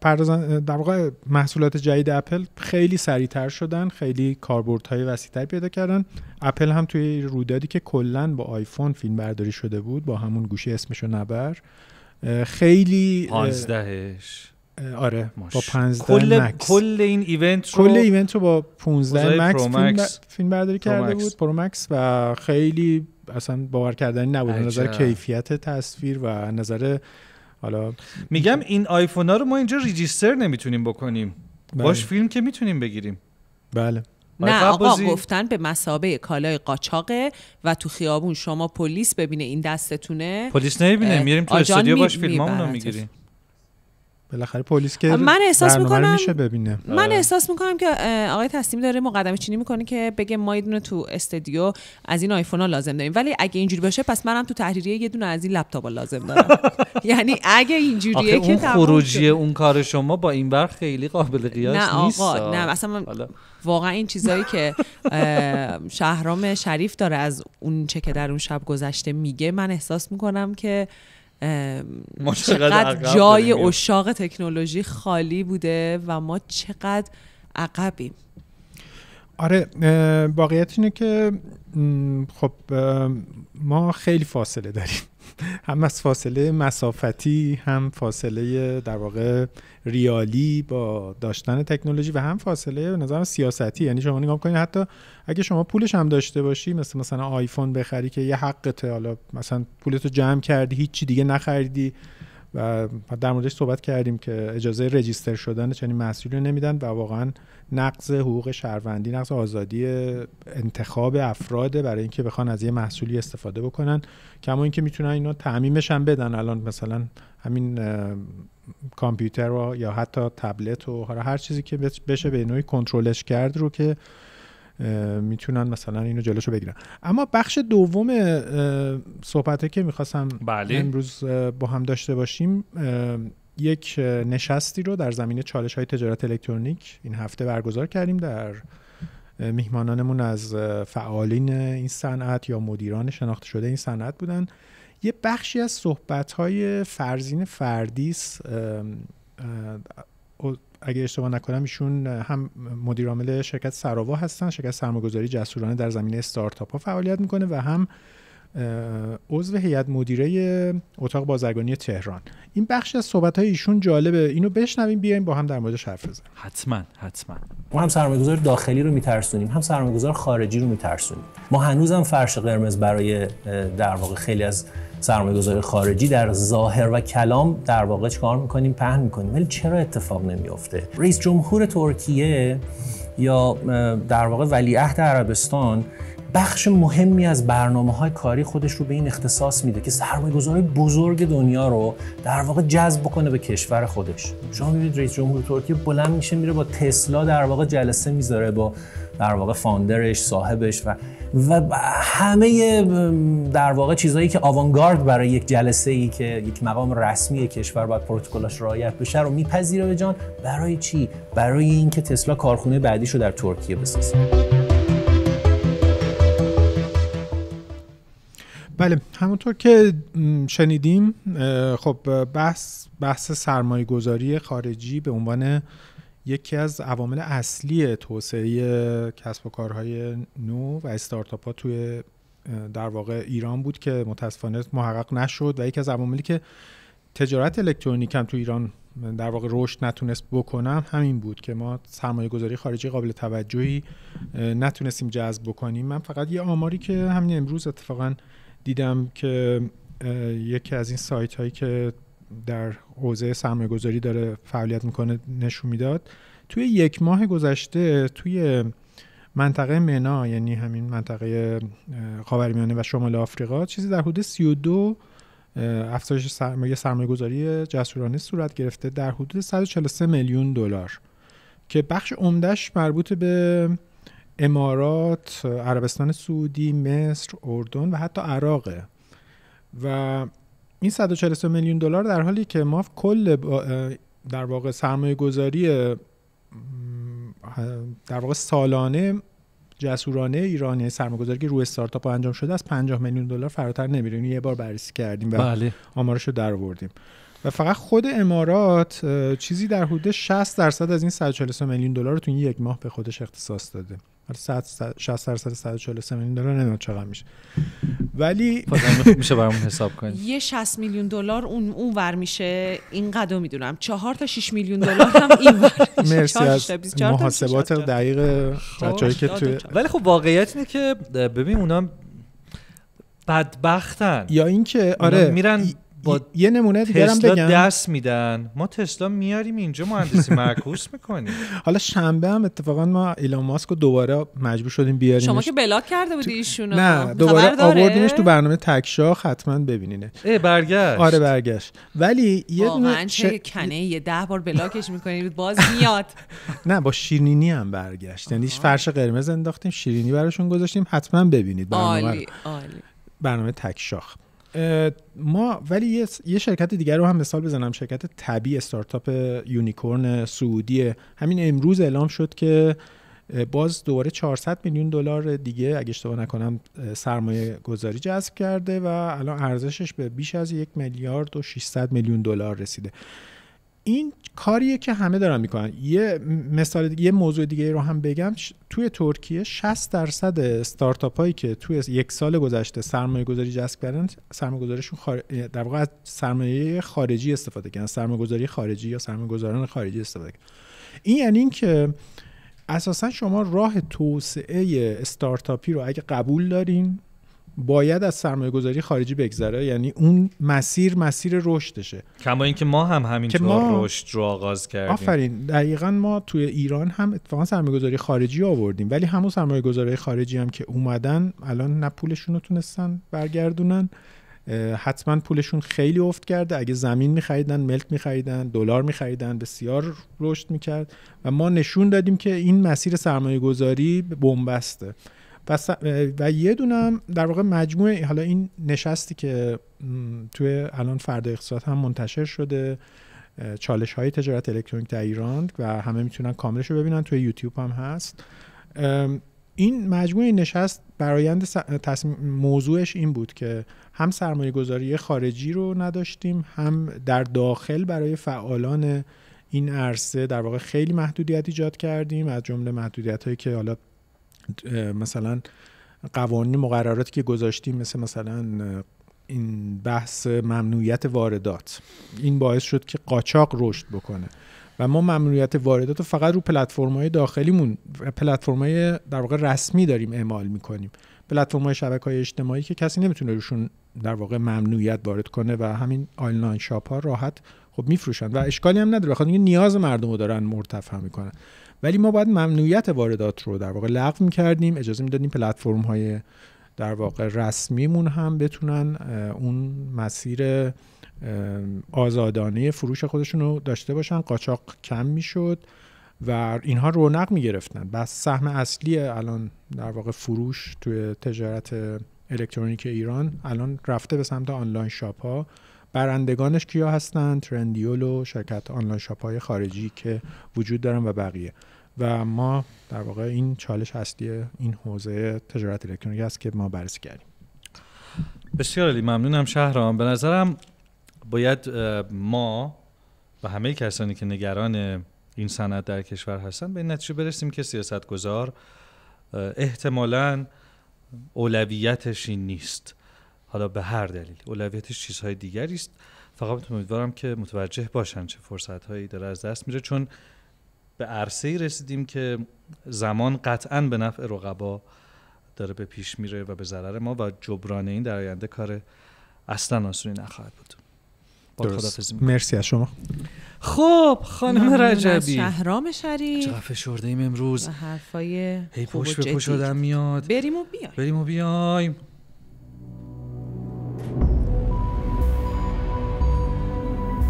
پردازن در واقع محصولات جدید اپل خیلی سریعتر شدن خیلی کاربردهای وسیعتر پیدا کردن اپل هم توی رویدادی که کلا با آیفون فیلم برداری شده بود با همون گوشی اسمشو نبر خیلی پانزدهش آره با 15 کل مکس کل این ایونت رو کل ایونت رو با 15 مکس, فیلم, برداری کرده مکس. بود پرو مکس و خیلی اصلا باور کردنی نبود نظر کیفیت تصویر و نظر حالا میگم این آیفون ها رو ما اینجا ریجیستر نمیتونیم بکنیم بله. باش فیلم که میتونیم بگیریم بله نه آقا گفتن به مسابه کالای قاچاقه و تو خیابون شما پلیس ببینه این دستتونه پلیس نمیبینه میریم تو استودیو باش فیلمامونو میگیریم بالاخره پلیس من احساس میکنم میشه من آره. احساس میکنم که آقای تصمیم داره مقدمه چینی میکنه که بگه ما یه دونه تو استودیو از این آیفون ها لازم داریم ولی اگه اینجوری باشه پس منم تو تحریریه یه دونه از این ها لازم دارم یعنی اگه اینجوریه که اون خروجی اون کار شما با این بر خیلی قابل قیاس نه آقا نه اصلا واقعا این چیزایی که شهرام شریف داره از اون چه که در اون شب گذشته میگه من احساس میکنم که ما چقدر جای اشاق تکنولوژی خالی بوده و ما چقدر عقبیم آره واقعیت اینه که خب ما خیلی فاصله داریم هم از فاصله مسافتی هم فاصله در واقع ریالی با داشتن تکنولوژی و هم فاصله به نظر سیاستی یعنی شما نگاه کنید حتی اگه شما پولش هم داشته باشی مثل مثلا آیفون بخری که یه حقته حالا مثلا پولتو جمع کردی هیچی دیگه نخریدی و در موردش صحبت کردیم که اجازه رجیستر شدن چنین محصولی رو نمیدن و واقعا نقض حقوق شهروندی نقض آزادی انتخاب افراد برای اینکه بخوان از یه محصولی استفاده بکنن کما اینکه میتونن اینا تعمیمش هم بدن الان مثلا همین کامپیوتر رو یا حتی تبلت و هر چیزی که بشه به نوعی کنترلش کرد رو که میتونن مثلا اینو جلوشو بگیرن اما بخش دوم صحبته که میخواستم بله. امروز با هم داشته باشیم یک نشستی رو در زمینه چالش های تجارت الکترونیک این هفته برگزار کردیم در میهمانانمون از فعالین این صنعت یا مدیران شناخته شده این صنعت بودن یه بخشی از صحبت های فرزین فردیس اگه اشتباه نکنم ایشون هم مدیرعامل شرکت سراوا هستن شرکت سرمایه‌گذاری جسورانه در زمینه استارتاپ ها فعالیت میکنه و هم عضو هیئت مدیره اتاق بازرگانی تهران این بخش از صحبت های ایشون جالبه اینو بشنویم بیایم با هم در موردش حرف بزنیم حتما حتما ما هم سرمایه‌گذار داخلی رو میترسونیم هم سرمایه‌گذار خارجی رو میترسونیم ما هنوزم فرش قرمز برای در واقع خیلی از سرمایه‌گذاری خارجی در ظاهر و کلام در واقع چکار میکنیم پهن میکنیم ولی چرا اتفاق نمی‌افته؟ رئیس جمهور ترکیه یا در واقع ولیعهد عربستان بخش مهمی از برنامه های کاری خودش رو به این اختصاص میده که گذاری بزرگ دنیا رو در واقع جذب کنه به کشور خودش شما میبینید رئیس جمهور ترکیه بلند میشه میره با تسلا در واقع جلسه میذاره با در واقع فاندرش صاحبش و و همه در واقع چیزهایی که آوانگارد برای یک جلسه ای که یک مقام رسمی کشور باید پروتکلاش رعایت بشه رو میپذیره به جان برای چی برای اینکه تسلا کارخونه بعدیش رو در ترکیه بسازه بله همونطور که شنیدیم خب بحث بحث سرمایه گذاری خارجی به عنوان یکی از عوامل اصلی توسعه کسب و کارهای نو و استارتاپ ها توی در واقع ایران بود که متاسفانه محقق نشد و یکی از عواملی که تجارت الکترونیک هم تو ایران در واقع رشد نتونست بکنم همین بود که ما سرمایه گذاری خارجی قابل توجهی نتونستیم جذب بکنیم من فقط یه آماری که همین امروز اتفاقا دیدم که یکی از این سایت هایی که در حوزه سرمایه گذاری داره فعالیت میکنه نشون میداد توی یک ماه گذشته توی منطقه منا یعنی همین منطقه خاورمیانه و شمال آفریقا چیزی در حدود 32 افزایش سرمایه سرمایه گذاری جسورانه صورت گرفته در حدود 143 میلیون دلار که بخش عمدهش مربوط به امارات عربستان سعودی مصر اردن و حتی عراقه و این 140 میلیون دلار در حالی که ما کل در واقع سرمایه گذاری در واقع سالانه جسورانه ایرانی سرمایه‌گذاری که روی استارتاپ ها انجام شده از 50 میلیون دلار فراتر نمیره یعنی یه بار بررسی کردیم و بله. آمارش رو درآوردیم و فقط خود امارات چیزی در حدود 60 درصد از این 140 میلیون دلار رو تو یک ماه به خودش اختصاص داده حالا آره، 60 درصد 143 میلیون دلار نمیدونم چقدر میشه ولی میشه برامون حساب کنید یه 60 میلیون دلار اون اون ور میشه اینقدر میدونم 4 تا 6 میلیون دلار هم این ور مرسی از محاسبات دقیق خب، بچه‌ای که تو ولی خب واقعیت اینه که ببین اونا بدبختن یا اینکه آره میرن یه نمونه دیگه هم بگم دست میدن ما تسلا میاریم اینجا مهندسی معکوس میکنیم حالا شنبه هم اتفاقا ما ایلان ماسک رو دوباره مجبور شدیم بیاریم شما که بلاک کرده بودی ایشونو نه دوباره آوردیمش تو برنامه تکشاخ حتما ببینینه برگشت آره برگشت ولی یه دونه کنه یه ده بار بلاکش میکنین باز میاد نه با شیرینی هم برگشت یعنی فرش قرمز انداختیم شیرینی براشون گذاشتیم حتما ببینید برنامه برنامه تکشاخ ما ولی یه شرکت دیگر رو هم مثال بزنم شرکت طبی استارتاپ یونیکورن سعودی همین امروز اعلام شد که باز دوباره 400 میلیون دلار دیگه اگه اشتباه نکنم سرمایه گذاری جذب کرده و الان ارزشش به بیش از یک میلیارد و 600 میلیون دلار رسیده این کاریه که همه دارن میکنن یه مثال یه موضوع دیگه رو هم بگم توی ترکیه 60 درصد استارتاپ هایی که توی یک سال گذشته سرمایه گذاری جذب کردن سرمایه گذاریشون خار... در واقع از سرمایه خارجی استفاده کردن سرمایه گذاری خارجی یا سرمایه گذاران خارجی استفاده کردن این یعنی اینکه اساسا شما راه توسعه استارتاپی رو اگه قبول دارین باید از سرمایه گذاری خارجی بگذره یعنی اون مسیر مسیر رشدشه کما اینکه ما هم همینطور ما... رشد رو آغاز کردیم آفرین دقیقا ما توی ایران هم اتفاقا سرمایه گذاری خارجی آوردیم ولی همون سرمایه گذاری خارجی هم که اومدن الان نه پولشون رو تونستن برگردونن حتما پولشون خیلی افت کرده اگه زمین میخریدن ملک میخریدن دلار میخریدن بسیار رشد میکرد و ما نشون دادیم که این مسیر سرمایه گذاری بنبسته و, و یه دونم در واقع مجموعه حالا این نشستی که توی الان فردا اقتصاد هم منتشر شده چالش های تجارت الکترونیک در ایران و همه میتونن کاملش رو ببینن توی یوتیوب هم هست این مجموعه نشست برایند موضوعش این بود که هم سرمایه گذاری خارجی رو نداشتیم هم در داخل برای فعالان این عرصه در واقع خیلی محدودیت ایجاد کردیم از جمله محدودیت هایی که حالا مثلا قوانین مقرراتی که گذاشتیم مثل مثلا این بحث ممنوعیت واردات این باعث شد که قاچاق رشد بکنه و ما ممنوعیت واردات رو فقط رو پلتفرم‌های داخلیمون پلتفرم‌های در واقع رسمی داریم اعمال میکنیم پلتفرم‌های شبکه‌های های اجتماعی که کسی نمیتونه روشون در واقع ممنوعیت وارد کنه و همین آنلاین شاپ ها راحت خب میفروشند و اشکالی هم نداره بخاطر نیاز مردم رو دارن مرتفع میکنن ولی ما باید ممنوعیت واردات رو در واقع لغو میکردیم اجازه میدادیم پلتفرم های در واقع رسمیمون هم بتونن اون مسیر آزادانه فروش خودشون رو داشته باشن قاچاق کم میشد و اینها رونق میگرفتن بس سهم اصلی الان در واقع فروش توی تجارت الکترونیک ایران الان رفته به سمت آنلاین شاپ ها برندگانش کیا هستن ترندیول و شرکت آنلاین شاپ های خارجی که وجود دارن و بقیه و ما در واقع این چالش اصلی این حوزه تجارت الکترونیکی است که ما بررسی کردیم بسیار علی ممنونم شهرام به نظرم باید ما و همه کسانی که نگران این صنعت در کشور هستن به این نتیجه برسیم که سیاستگزار احتمالا اولویتش این نیست حالا به هر دلیل اولویتش چیزهای دیگری است فقط امیدوارم که متوجه باشن چه فرصت هایی داره از دست میره چون به عرصه ای رسیدیم که زمان قطعا به نفع رقبا داره به پیش میره و به ضرر ما و جبران این در آینده کار اصلا آسونی نخواهد بود مرسی از شما خب خانم رجبی شهرام شریف چقدر فشرده ایم امروز حرفای هی پشت به پشت آدم میاد بریم و بیایم بریم و بیایم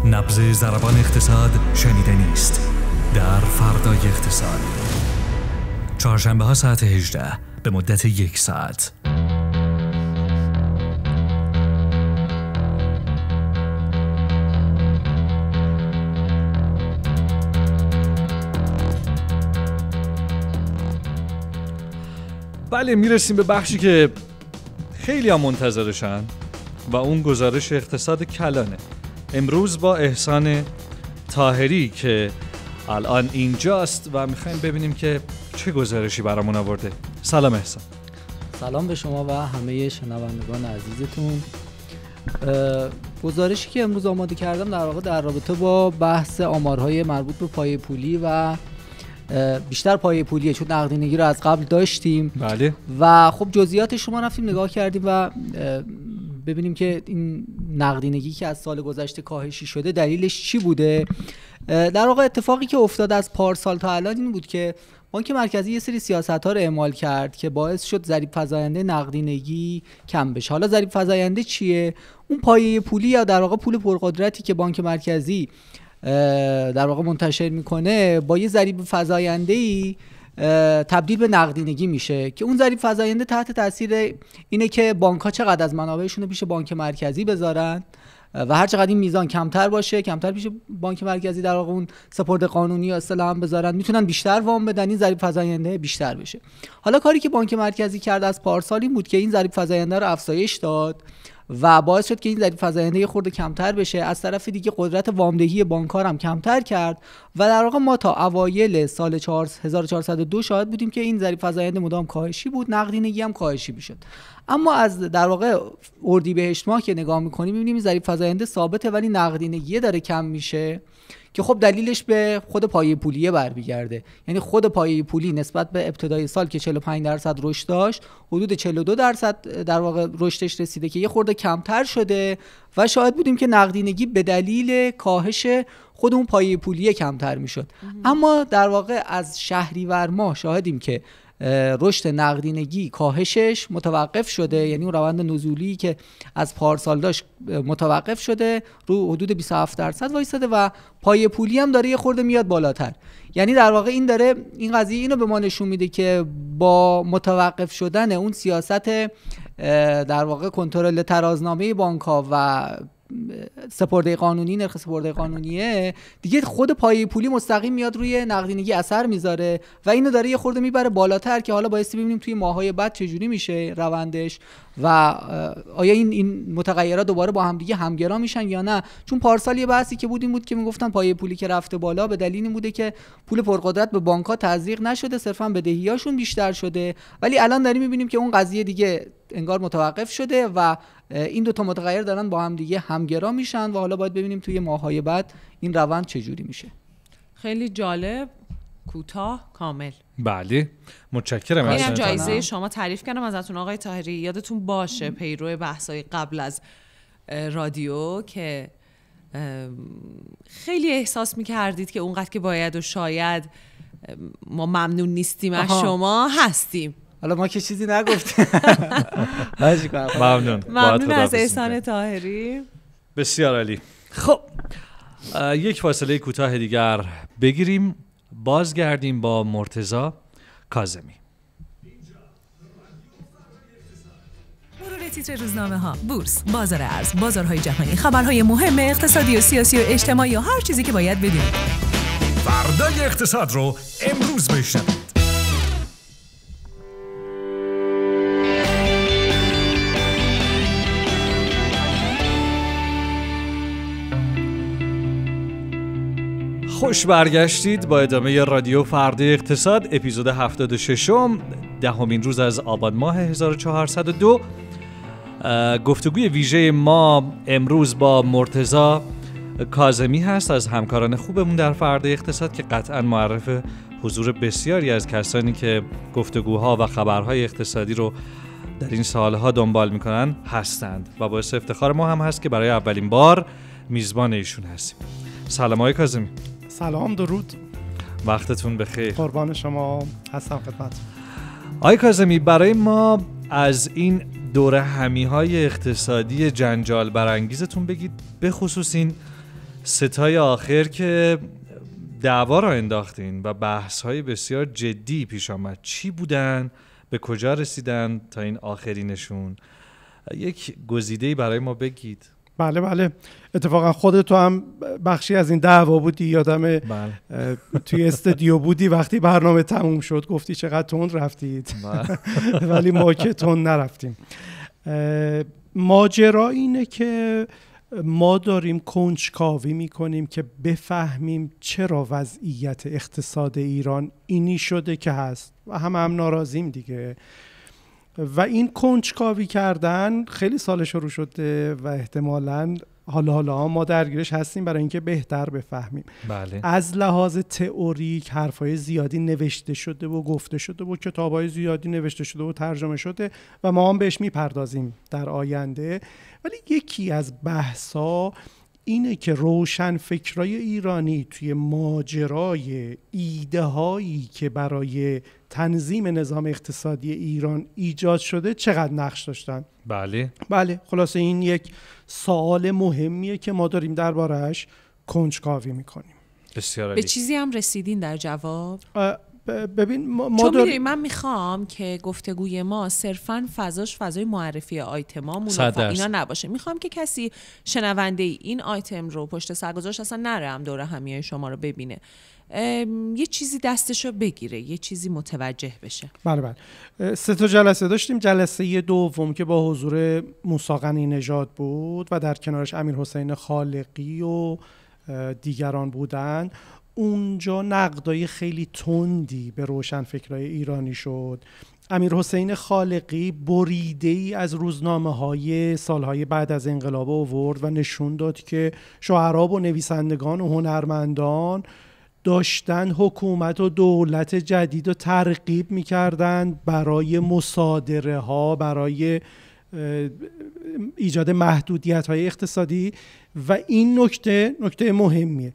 نبز زربان اقتصاد شنیده نیست در فردای اقتصاد چهارشنبه ها ساعت 18 به مدت یک ساعت بله میرسیم به بخشی که خیلی هم منتظرشن و اون گزارش اقتصاد کلانه امروز با احسان تاهری که الان اینجاست و میخوایم ببینیم که چه گزارشی برامون آورده سلام احسان سلام به شما و همه شنوندگان عزیزتون گزارشی که امروز آماده کردم در واقع در رابطه با بحث آمارهای مربوط به پای پولی و بیشتر پای پولیه چون نقدینگی رو از قبل داشتیم بله. و خب جزئیات شما رفتیم نگاه کردیم و ببینیم که این نقدینگی که از سال گذشته کاهشی شده دلیلش چی بوده در واقع اتفاقی که افتاد از پارسال تا الان این بود که بانک مرکزی یه سری سیاست ها رو اعمال کرد که باعث شد ذریب فزاینده نقدینگی کم بشه حالا ذریب فزاینده چیه اون پایه پولی یا در واقع پول پرقدرتی که بانک مرکزی در واقع منتشر میکنه با یه ضریب فزاینده ای تبدیل به نقدینگی میشه که اون ظریف فزاینده تحت تاثیر اینه که بانک ها چقدر از منابعشون رو پیش بانک مرکزی بذارن و هر چقدر این میزان کمتر باشه کمتر پیش بانک مرکزی در واقع اون سپرد قانونی یا هم بذارن میتونن بیشتر وام بدن این ضریب فزاینده بیشتر بشه حالا کاری که بانک مرکزی کرد از پارسال این بود که این ضریب فزاینده رو افزایش داد و باعث شد که این ظریف فزاینده خورده کمتر بشه از طرف دیگه قدرت وامدهی بانکار هم کمتر کرد و در واقع ما تا اوایل سال 1402 شاهد بودیم که این ظریف فزاینده مدام کاهشی بود نقدینگی هم کاهشی میشد اما از در واقع اردیبهشت ماه که نگاه میکنیم میبینیم ضریب فزاینده ثابته ولی نقدینگی داره کم میشه که خب دلیلش به خود پایه پولیه برمیگرده یعنی خود پایه پولی نسبت به ابتدای سال که 45 درصد رشد داشت حدود 42 درصد در واقع رشدش رسیده که یه خورده کمتر شده و شاید بودیم که نقدینگی به دلیل کاهش خود اون پایه پولی کمتر میشد اما در واقع از شهریور ماه شاهدیم که رشد نقدینگی کاهشش متوقف شده یعنی اون روند نزولی که از پارسال داشت متوقف شده رو حدود 27 درصد وایساده و پای پولی هم داره یه خورده میاد بالاتر یعنی در واقع این داره این قضیه اینو به ما نشون میده که با متوقف شدن اون سیاست در واقع کنترل ترازنامه بانک ها و سپرده قانونی نرخ سپرده قانونیه دیگه خود پایه پولی مستقیم میاد روی نقدینگی اثر میذاره و اینو داره یه خورده میبره بالاتر که حالا بایستی ببینیم توی ماهای بعد چجوری میشه روندش و آیا این این متغیرها دوباره با هم دیگه همگرا میشن یا نه چون پارسال یه بحثی که بود این بود که میگفتن پایه پولی که رفته بالا به دلیل این بوده که پول پرقدرت به ها تزریق نشده صرفا بدهیاشون بیشتر شده ولی الان داریم میبینیم که اون قضیه دیگه انگار متوقف شده و این دوتا متغیر دارن با هم دیگه همگرا میشن و حالا باید ببینیم توی ماهای بعد این روند چجوری میشه خیلی جالب کوتاه کامل بله متشکرم از جایزه شما تعریف کردم ازتون آقای تاهری یادتون باشه پیرو بحثای قبل از رادیو که خیلی احساس میکردید که اونقدر که باید و شاید ما ممنون نیستیم از شما هستیم حالا ما که چیزی نگفتیم ممنون ممنون از احسان تاهری بسیار علی. خب یک فاصله کوتاه دیگر بگیریم بازگردیم با مرتزا کازمی تیتر روزنامه ها بورس بازار ارز بازارهای جهانی خبرهای مهم اقتصادی و سیاسی و اجتماعی و هر چیزی که باید بدونید فردای اقتصاد رو امروز بشنوید خوش برگشتید با ادامه رادیو فردا اقتصاد اپیزود 76 م دهمین روز از آبان ماه 1402 گفتگوی ویژه ما امروز با مرتزا کازمی هست از همکاران خوبمون در فردا اقتصاد که قطعا معرف حضور بسیاری از کسانی که گفتگوها و خبرهای اقتصادی رو در این سالها دنبال میکنن هستند و باعث افتخار ما هم هست که برای اولین بار میزبان ایشون هستیم سلام های کازمی سلام درود وقتتون بخیر قربان شما هستم خدمت آی کازمی برای ما از این دوره همی های اقتصادی جنجال برانگیزتون بگید به خصوص این ستای آخر که دعوا را انداختین و بحث های بسیار جدی پیش آمد چی بودن به کجا رسیدن تا این آخرینشون یک گزیده برای ما بگید بله بله اتفاقا خود تو هم بخشی از این دعوا بودی یادم بله. توی استدیو بودی وقتی برنامه تموم شد گفتی چقدر تون رفتید بله. ولی ما که تون نرفتیم ماجرا اینه که ما داریم کنجکاوی میکنیم که بفهمیم چرا وضعیت اقتصاد ایران اینی شده که هست و هم هم ناراضیم دیگه و این کنجکاوی کردن خیلی سال شروع شده و احتمالاً حالا حالا ما درگیرش هستیم برای اینکه بهتر بفهمیم بله. از لحاظ تئوریک حرفهای زیادی نوشته شده و گفته شده و کتابهای زیادی نوشته شده و ترجمه شده و ما هم بهش میپردازیم در آینده ولی یکی از بحثا اینه که روشن فکرای ایرانی توی ماجرای ایده هایی که برای تنظیم نظام اقتصادی ایران ایجاد شده چقدر نقش داشتن بله بله خلاصه این یک سوال مهمیه که ما داریم دربارهش کنجکاوی میکنیم بسیار به چیزی هم رسیدین در جواب ببین ما چون من میخوام که گفتگوی ما صرفا فضاش فضای معرفی آیتمامون اینا نباشه میخوام که کسی شنونده این آیتم رو پشت سر گذاشت اصلا نره هم دوره همیه شما رو ببینه یه چیزی دستش بگیره یه چیزی متوجه بشه بله بله سه تا جلسه داشتیم جلسه دوم که با حضور موساقنی نژاد بود و در کنارش امیر حسین خالقی و دیگران بودن اونجا نقدای خیلی تندی به روشن فکرهای ایرانی شد امیر حسین خالقی بریده ای از روزنامه های سالهای بعد از انقلاب آورد و نشون داد که شعراب و نویسندگان و هنرمندان داشتن حکومت و دولت جدید رو ترغیب میکردن برای مصادره ها برای ایجاد محدودیت های اقتصادی و این نکته نکته مهمیه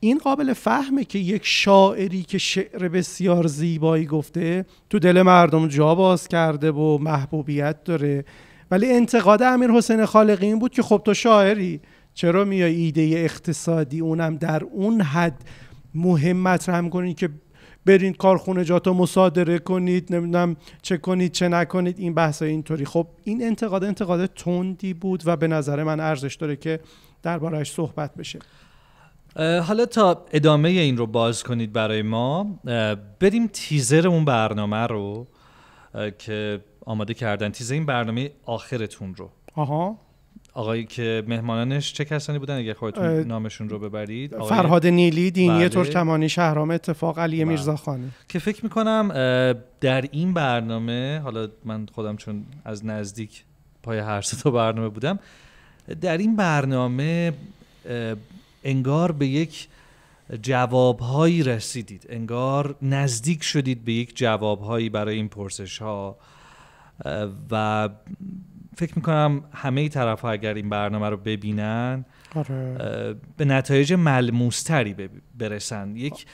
این قابل فهمه که یک شاعری که شعر بسیار زیبایی گفته تو دل مردم جا باز کرده و محبوبیت داره ولی انتقاد امیر حسین خالقی این بود که خب تو شاعری چرا میای ایده اقتصادی اونم در اون حد مهم مطرح میکنین که برین کارخونه جاتو مصادره کنید نمیدونم چه کنید چه نکنید این بحث اینطوری خب این انتقاد انتقاد تندی بود و به نظر من ارزش داره که دربارهش صحبت بشه حالا تا ادامه این رو باز کنید برای ما بریم تیزر اون برنامه رو که آماده کردن تیزر این برنامه آخرتون رو آها آقایی که مهمانانش چه کسانی بودن اگه خودتون نامشون رو ببرید آقای... فرهاد نیلی دینی بله. ترکمانی شهرام اتفاق علی بله. خانی که فکر میکنم در این برنامه حالا من خودم چون از نزدیک پای هر تا برنامه بودم در این برنامه انگار به یک جوابهایی رسیدید انگار نزدیک شدید به یک جوابهایی برای این پرسش ها و فکر میکنم همه طرف ها اگر این برنامه رو ببینن آره. به نتایج ملموستری برسن یک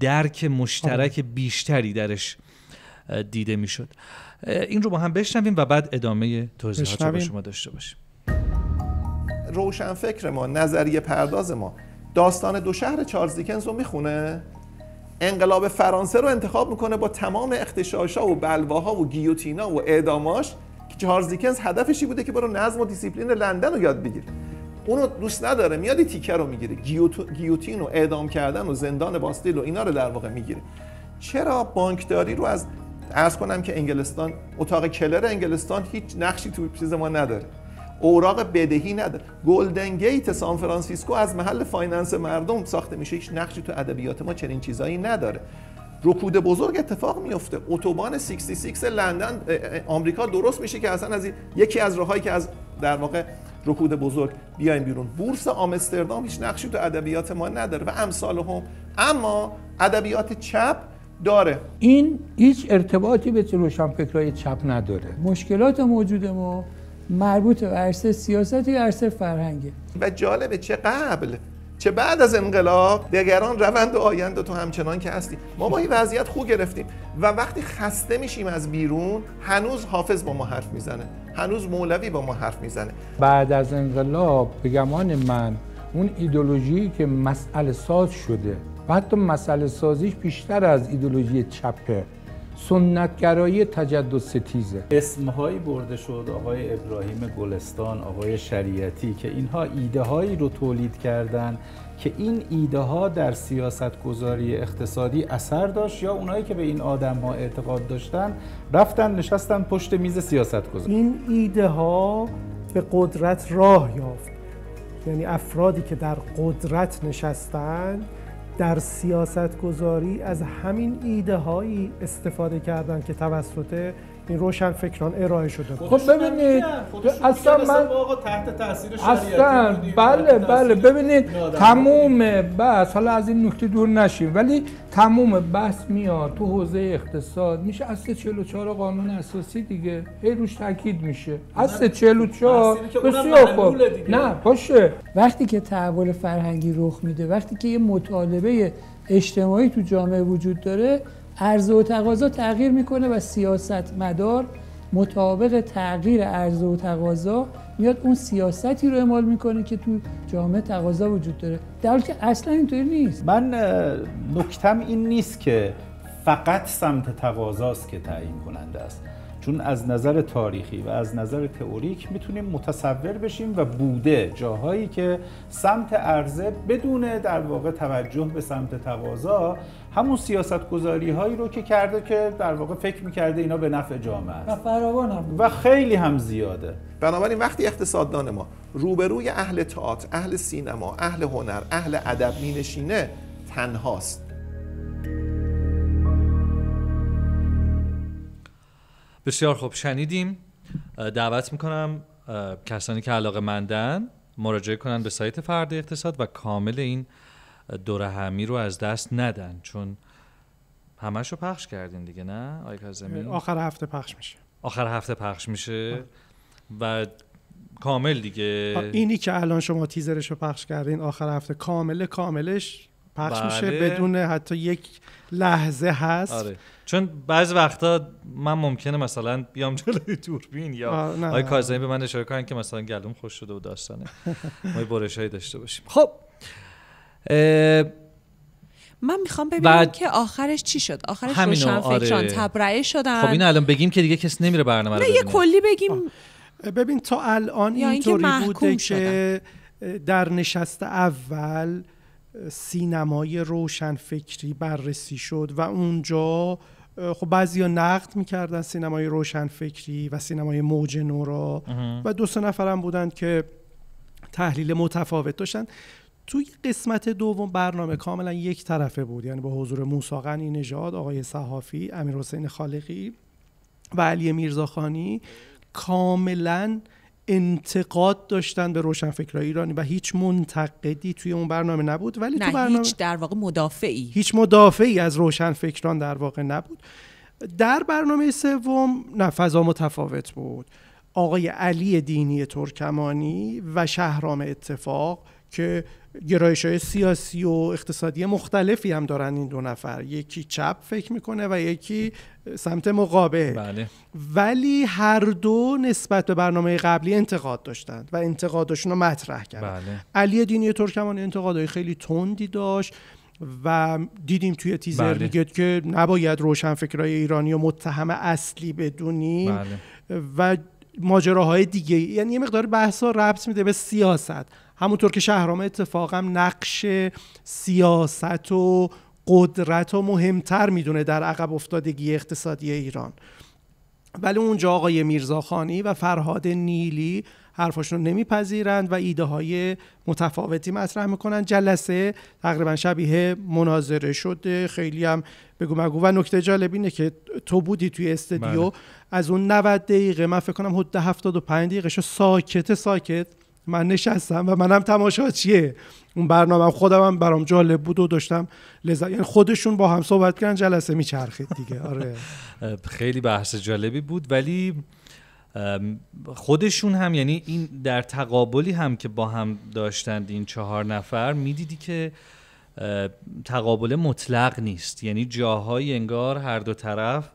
درک مشترک آره. بیشتری درش دیده میشد این رو با هم بشنویم و بعد ادامه توضیحات رو شما داشته باشیم روشن فکر ما نظریه پرداز ما داستان دو شهر چارلز دیکنز رو میخونه انقلاب فرانسه رو انتخاب میکنه با تمام اختشاشا و بلواها و گیوتینا و اعداماش که چارلز دیکنز هدفشی بوده که برو نظم و دیسیپلین لندن رو یاد بگیر اونو دوست نداره میاد تیکه رو میگیره گیوتین و اعدام کردن و زندان باستیل و اینا رو در واقع میگیره چرا بانکداری رو از ارز کنم که انگلستان اتاق کلر انگلستان هیچ نقشی تو چیز ما نداره اوراق بدهی نداره گلدن گیت سان فرانسیسکو از محل فایننس مردم ساخته میشه هیچ نقشی تو ادبیات ما چنین چیزایی نداره رکود بزرگ اتفاق میفته اتوبان 66 لندن آمریکا درست میشه که اصلا از یکی از راهایی که از در واقع رکود بزرگ بیایم بیرون بورس آمستردام هیچ نقشی تو ادبیات ما نداره و امثال هم اما ادبیات چپ داره این هیچ ارتباطی به فکرای چپ نداره مشکلات موجود ما مربوط به عرصه سیاست یا عرصه فرهنگه و جالبه چه قبل چه بعد از انقلاب دیگران روند و و تو همچنان که هستی ما با این وضعیت خوب گرفتیم و وقتی خسته میشیم از بیرون هنوز حافظ با ما حرف میزنه هنوز مولوی با ما حرف میزنه بعد از انقلاب به گمان من اون ایدولوژی که مسئله ساز شده و حتی مسئله سازیش بیشتر از ایدولوژی چپه سنتگرایی تجدد ستیزه اسمهایی برده شد آقای ابراهیم گلستان آقای شریعتی که اینها ایده هایی رو تولید کردن که این ایده ها در سیاست گذاری اقتصادی اثر داشت یا اونایی که به این آدم ها اعتقاد داشتن رفتن نشستن پشت میز سیاست گذاری این ایده ها به قدرت راه یافت یعنی افرادی که در قدرت نشستند در سیاست گذاری از همین ایده هایی استفاده کردن که توسط این روشن فکران ارائه شده خب, خب ببینید اصلا من آقا تحت اصلا بله بله ببینید تموم بس حالا از این نکته دور نشیم ولی تموم بحث میاد تو حوزه اقتصاد میشه اصل 44 قانون اساسی دیگه هی روش تاکید میشه اصل 44 بسیار خوب نه باشه وقتی که تحول فرهنگی رخ میده وقتی که یه مطالبه اجتماعی تو جامعه وجود داره عرضه و تقاضا تغییر میکنه و سیاست مدار مطابق تغییر عرضه و تقاضا میاد اون سیاستی رو اعمال میکنه که تو جامعه تقاضا وجود داره در حالی که اصلا اینطوری نیست من نکتم این نیست که فقط سمت تقاضاست که تعیین کننده است چون از نظر تاریخی و از نظر تئوریک میتونیم متصور بشیم و بوده جاهایی که سمت عرضه بدون در واقع توجه به سمت تقاضا همون سیاست گذاری هایی رو که کرده که در واقع فکر میکرده اینا به نفع جامعه است و و خیلی هم زیاده بنابراین وقتی اقتصاددان ما روبروی اهل تئاتر، اهل سینما، اهل هنر، اهل ادب مینشینه تنهاست بسیار خوب شنیدیم دعوت میکنم کسانی که علاقه مندن مراجعه کنن به سایت فرد اقتصاد و کامل این دور همی رو از دست ندن چون همش رو پخش کردین دیگه نه آخر هفته پخش میشه آخر هفته پخش میشه و کامل دیگه اینی که الان شما تیزرش رو پخش کردین آخر هفته کامل کاملش پخش میشه بله. بدون حتی یک لحظه هست آره. چون بعض وقتا من ممکنه مثلا بیام جلوی دوربین یا آقای کازمی به من اشاره کنن که مثلا گلوم خوش شده و داستانه ما برش داشته باشیم خب من میخوام ببینم که آخرش چی شد آخرش روشن آره. فکران آره. شدن خب اینو الان بگیم که دیگه کس نمیره برنامه رو نه یه کلی بگیم ببین تا الان اینطوری این بوده که در نشست اول سینمای روشن فکری بررسی شد و اونجا خب بعضیا نقد میکردن سینمای روشن فکری و سینمای موج نورا و دو سه نفرم بودن که تحلیل متفاوت داشتن توی قسمت دوم برنامه کاملا یک طرفه بود یعنی با حضور موساقنی نژاد آقای صحافی امیر حسین خالقی و علی میرزاخانی کاملا انتقاد داشتن به روشنفکرای ایرانی و هیچ منتقدی توی اون برنامه نبود ولی نه تو برنامه هیچ در واقع مدافعی هیچ مدافعی از روشنفکران در واقع نبود در برنامه سوم نه فضا متفاوت بود آقای علی دینی ترکمانی و شهرام اتفاق که گرایش های سیاسی و اقتصادی مختلفی هم دارن این دو نفر یکی چپ فکر میکنه و یکی سمت مقابل بله. ولی هر دو نسبت به برنامه قبلی انتقاد داشتند و انتقادشون رو مطرح کردن بله. علی دینی ترکمان انتقادهای خیلی تندی داشت و دیدیم توی تیزر بله. میگه که نباید روشن فکرهای ایرانی و متهم اصلی بدونیم بله. و ماجراهای دیگه یعنی یه مقدار بحث ربط میده به سیاست همونطور که شهرام اتفاقا نقش سیاست و قدرت و مهمتر میدونه در عقب افتادگی اقتصادی ایران ولی اونجا آقای میرزاخانی و فرهاد نیلی حرفاشون نمیپذیرند و ایده های متفاوتی مطرح میکنن جلسه تقریبا شبیه مناظره شده خیلی هم بگو مگو و نکته جالب اینه که تو بودی توی استودیو بله. از اون 90 دقیقه من فکر کنم حدود 75 دقیقه ساکت ساکت من نشستم و منم تماشاچیه اون برنامه خودم هم برام جالب بود و داشتم لذت یعنی خودشون با هم صحبت کردن جلسه میچرخید دیگه آره خیلی بحث جالبی بود ولی خودشون هم یعنی این در تقابلی هم که با هم داشتند این چهار نفر میدیدی که تقابل مطلق نیست یعنی جاهای انگار هر دو طرف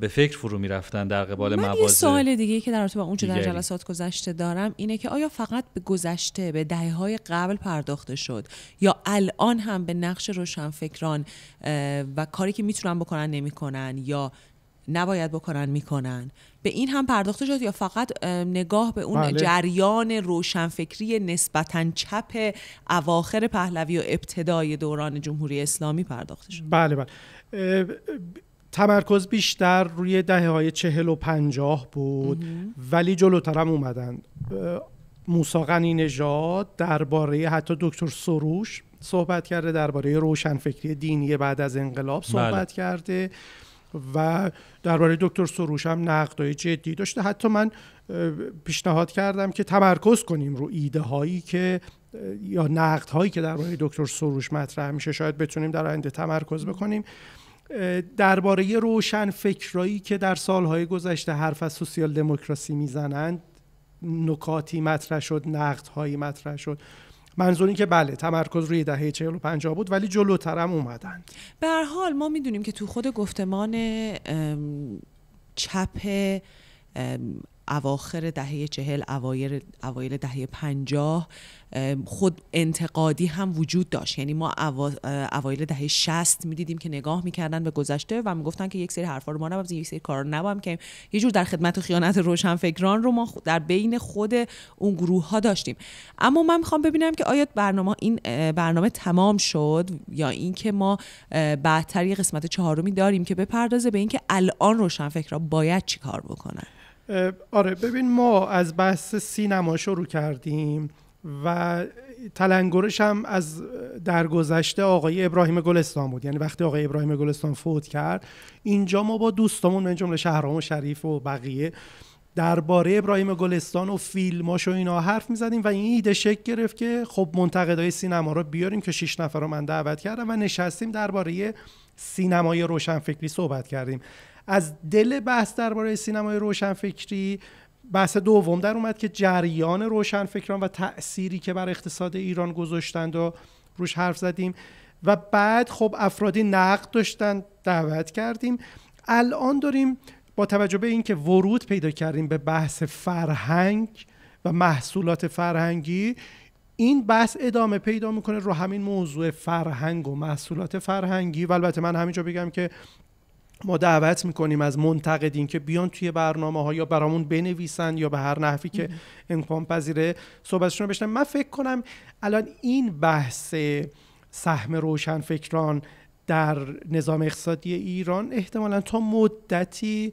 به فکر فرو میرفتن در قبال یه سوال دیگه که در رابطه با اونچه در جلسات گذشته دارم اینه که آیا فقط به گذشته به دهه های قبل پرداخته شد یا الان هم به نقش روشنفکران و کاری که میتونن بکنن نمیکنن یا نباید بکنن میکنن به این هم پرداخته شد یا فقط نگاه به اون بله. جریان روشنفکری نسبتاً چپ اواخر پهلوی و ابتدای دوران جمهوری اسلامی پرداخته شد بله بله تمرکز بیشتر روی دهه های چهل و پنجاه بود ولی جلوترم اومدن موساقنی نژاد درباره حتی دکتر سروش صحبت کرده درباره روشنفکری دینی بعد از انقلاب بله. صحبت کرده و درباره دکتر سروش هم نقدای جدی داشته حتی من پیشنهاد کردم که تمرکز کنیم رو ایده هایی که یا نقد هایی که درباره دکتر سروش مطرح میشه شاید بتونیم در آینده تمرکز بکنیم درباره روشن فکرایی که در سالهای گذشته حرف از سوسیال دموکراسی میزنند نکاتی مطرح شد نقدهایی مطرح شد منظوری که بله تمرکز روی دهه 40 و 50 بود ولی جلوتر هم اومدند به حال ما میدونیم که تو خود گفتمان چپ اواخر دهه چهل اوایل اوایل دهه پنجاه خود انتقادی هم وجود داشت یعنی ما اوایل دهه 60 میدیدیم که نگاه میکردن به گذشته و میگفتن که یک سری حرفا رو ما نباید یک سری کارا نباید که یه جور در خدمت و خیانت روشنفکران رو ما در بین خود اون گروه ها داشتیم اما من میخوام ببینم که آیا برنامه این برنامه تمام شد یا اینکه ما بعدتر یه قسمت چهارمی داریم که بپردازه به اینکه الان روشنفکرا باید چیکار بکنن آره ببین ما از بحث سینما شروع کردیم و تلنگرش هم از درگذشته آقای ابراهیم گلستان بود یعنی وقتی آقای ابراهیم گلستان فوت کرد اینجا ما با دوستامون من جمله شهرام و شریف و بقیه درباره ابراهیم گلستان و فیلماش و اینا حرف میزدیم و این ایده شکل گرفت که خب منتقدای سینما رو بیاریم که شش نفر رو من دعوت کردم و نشستیم درباره سینمای روشنفکری صحبت کردیم از دل بحث درباره سینمای روشنفکری بحث دوم در اومد که جریان روشنفکران و تأثیری که بر اقتصاد ایران گذاشتند و روش حرف زدیم و بعد خب افرادی نقد داشتن دعوت کردیم الان داریم با توجه به اینکه ورود پیدا کردیم به بحث فرهنگ و محصولات فرهنگی این بحث ادامه پیدا میکنه رو همین موضوع فرهنگ و محصولات فرهنگی و البته من همینجا بگم که ما دعوت میکنیم از منتقدین که بیان توی برنامه ها یا برامون بنویسن یا به هر نحوی که امکان پذیره صحبتشون رو بشنم من فکر کنم الان این بحث سهم روشن فکران در نظام اقتصادی ایران احتمالا تا مدتی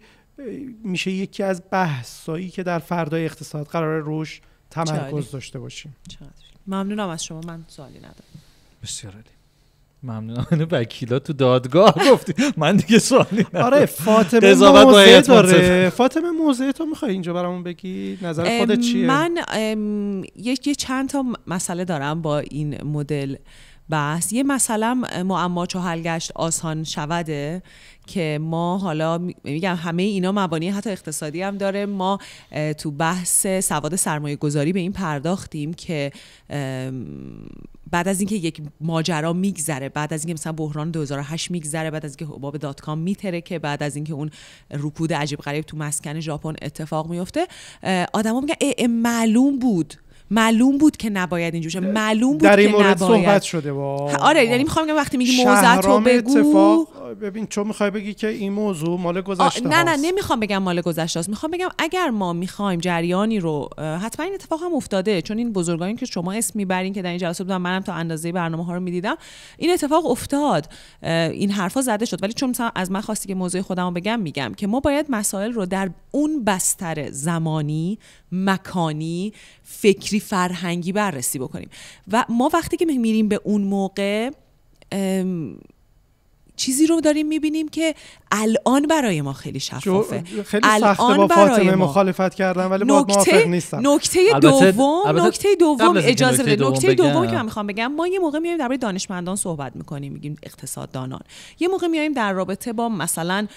میشه یکی از بحثایی که در فردای اقتصاد قرار روش تمرکز داشته باشیم ممنونم از شما من سوالی ندارم بسیار ممنون وکیلا تو دادگاه گفتی من دیگه سوالی ندارم آره فاطمه موزه داره فاطمه موزه تو میخوای اینجا برامون بگی نظر خودت چیه من یه چند تا مسئله دارم با این مدل بحث یه مثلا معما چو حل گشت آسان شوده که ما حالا میگم همه اینا مبانی حتی اقتصادی هم داره ما تو بحث سواد سرمایه گذاری به این پرداختیم که بعد از اینکه یک ماجرا میگذره بعد از اینکه مثلا بحران 2008 میگذره بعد از اینکه حباب دات کام که بعد از اینکه اون رکود عجیب غریب تو مسکن ژاپن اتفاق میفته آدما میگن معلوم بود معلوم بود که نباید اینجور شه معلوم بود در این که صحبت شده با آره یعنی میخوام بگم وقتی میگی موزت رو بگو ببین چون میخوای بگی که این موضوع مال گذشته نه نه نمیخوام بگم مال گذشته است میخوام بگم اگر ما میخوایم جریانی رو حتما این اتفاق هم افتاده چون این بزرگانی که شما اسم میبرین که در این جلسه بودن منم تا اندازه برنامه ها رو میدیدم این اتفاق افتاد این حرفا زده شد ولی چون مثلا از من خواستی که موضوع خودم بگم میگم که ما باید مسائل رو در اون بستر زمانی مکانی فکری فکری فرهنگی بررسی بکنیم و ما وقتی که میریم به اون موقع چیزی رو داریم میبینیم که الان برای ما خیلی شفافه خیلی الان با برای ما مخالفت کردم ولی نکته نیستم نکته دوم نکته دوم اجازه بده نکته دوم که من میخوام بگم ما یه موقع میایم درباره دانشمندان صحبت میکنیم میگیم اقتصاددانان یه موقع میایم در رابطه با مثلا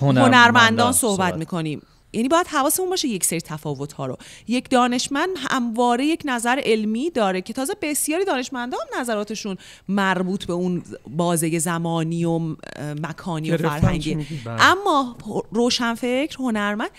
هنرمندان, صحبت میکنیم یعنی باید حواسمون باشه یک سری تفاوت ها رو یک دانشمند همواره یک نظر علمی داره که تازه بسیاری هم نظراتشون مربوط به اون بازه زمانی و مکانی و فرهنگی بله. اما روشنفکر هنرمند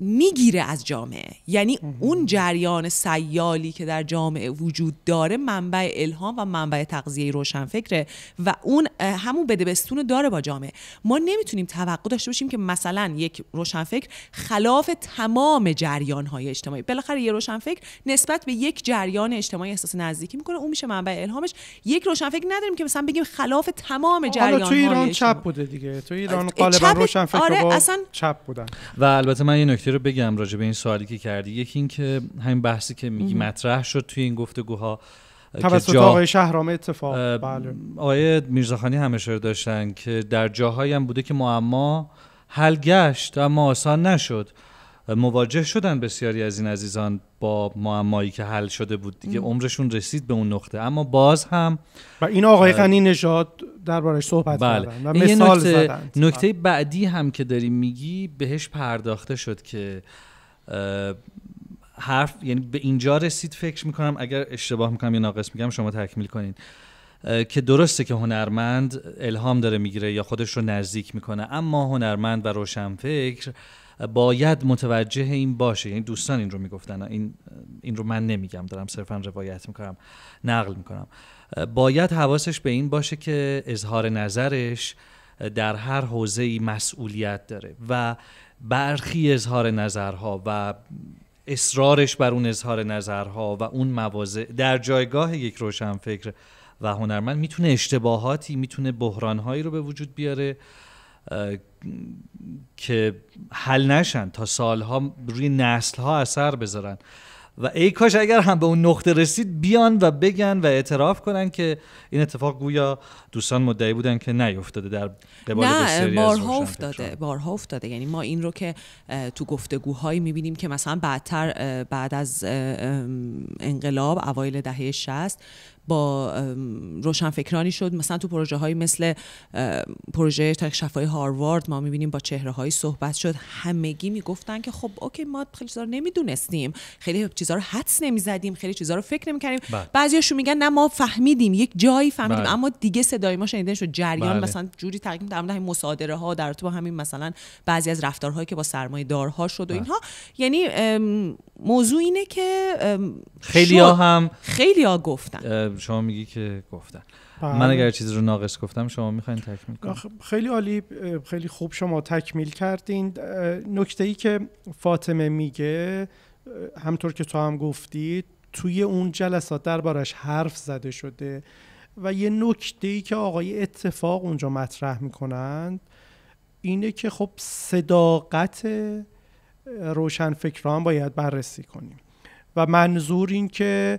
میگیره از جامعه یعنی اون جریان سیالی که در جامعه وجود داره منبع الهام و منبع تغذیه روشنفکره و اون همون بدبستون داره با جامعه ما نمیتونیم توقع داشته باشیم که مثلا یک روشنفکر خلاف تمام جریان های اجتماعی بالاخره یه روشنفکر نسبت به یک جریان اجتماعی احساس نزدیکی میکنه اون میشه منبع الهامش یک روشنفکر نداریم که مثلا بگیم خلاف تمام جریان تو ایران بوده دیگه تو ایران آره، چپ بودن و البته من نکته رو بگم راجع به این سوالی که کردی یکی اینکه همین بحثی که میگی مطرح شد توی این گفتگوها توسط جا... آقای شهرام اتفاق بله آقای میرزاخانی اشاره داشتن که در جاهایی هم بوده که معما حل گشت اما آسان نشد مواجه شدن بسیاری از این عزیزان با معمایی که حل شده بود دیگه عمرشون رسید به اون نقطه اما باز هم و این آقای غنی نژاد دربارش صحبت بله. کردن و مثال نکته،, زدن. نکته بعدی هم که داری میگی بهش پرداخته شد که حرف یعنی به اینجا رسید فکر میکنم اگر اشتباه میکنم یا ناقص میگم شما تکمیل کنین که درسته که هنرمند الهام داره میگیره یا خودش رو نزدیک میکنه اما هنرمند و روشنفکر فکر باید متوجه این باشه یعنی دوستان این رو میگفتن این این رو من نمیگم دارم صرفا روایت میکنم نقل میکنم باید حواسش به این باشه که اظهار نظرش در هر حوزه ای مسئولیت داره و برخی اظهار نظرها و اصرارش بر اون اظهار نظرها و اون مواضع در جایگاه یک روشنفکر و هنرمند میتونه اشتباهاتی میتونه بحرانهایی رو به وجود بیاره که حل نشن تا سالها روی نسلها اثر بذارن و ای کاش اگر هم به اون نقطه رسید بیان و بگن و اعتراف کنن که این اتفاق گویا دوستان مدعی بودن که نیفتاده در قبال نه بارها افتاده بارها افتاده یعنی ما این رو که تو گفتگوهایی میبینیم که مثلا بعدتر بعد از انقلاب اوایل دهه 60 با روشنفکرانی شد مثلا تو پروژه های مثل پروژه تاریخ شفای هاروارد ما میبینیم با چهره های صحبت شد همگی میگفتن که خب اوکی ما خیلی چیزا رو نمیدونستیم خیلی چیزا رو حدس نمیزدیم خیلی چیزا رو فکر نمیکردیم بله. بعضیاشون میگن نه ما فهمیدیم یک جایی فهمیدیم بله. اما دیگه صدای ما شنیده شد جریان بلد. مثلا جوری تقریبا در مصادره ها در تو همین مثلا بعضی از رفتارهایی که با سرمایه دارها شد و بله. اینها یعنی موضوع اینه که خیلی ها هم خیلی ها گفتن خب، شما میگی که گفتن بله. من اگر چیزی رو ناقص گفتم شما میخواین تکمیل کنید خیلی عالی خیلی خوب شما تکمیل کردین نکته ای که فاطمه میگه همطور که تو هم گفتی توی اون جلسات دربارش حرف زده شده و یه نکته ای که آقای اتفاق اونجا مطرح میکنند اینه که خب صداقت روشن فکران باید بررسی کنیم و منظور این که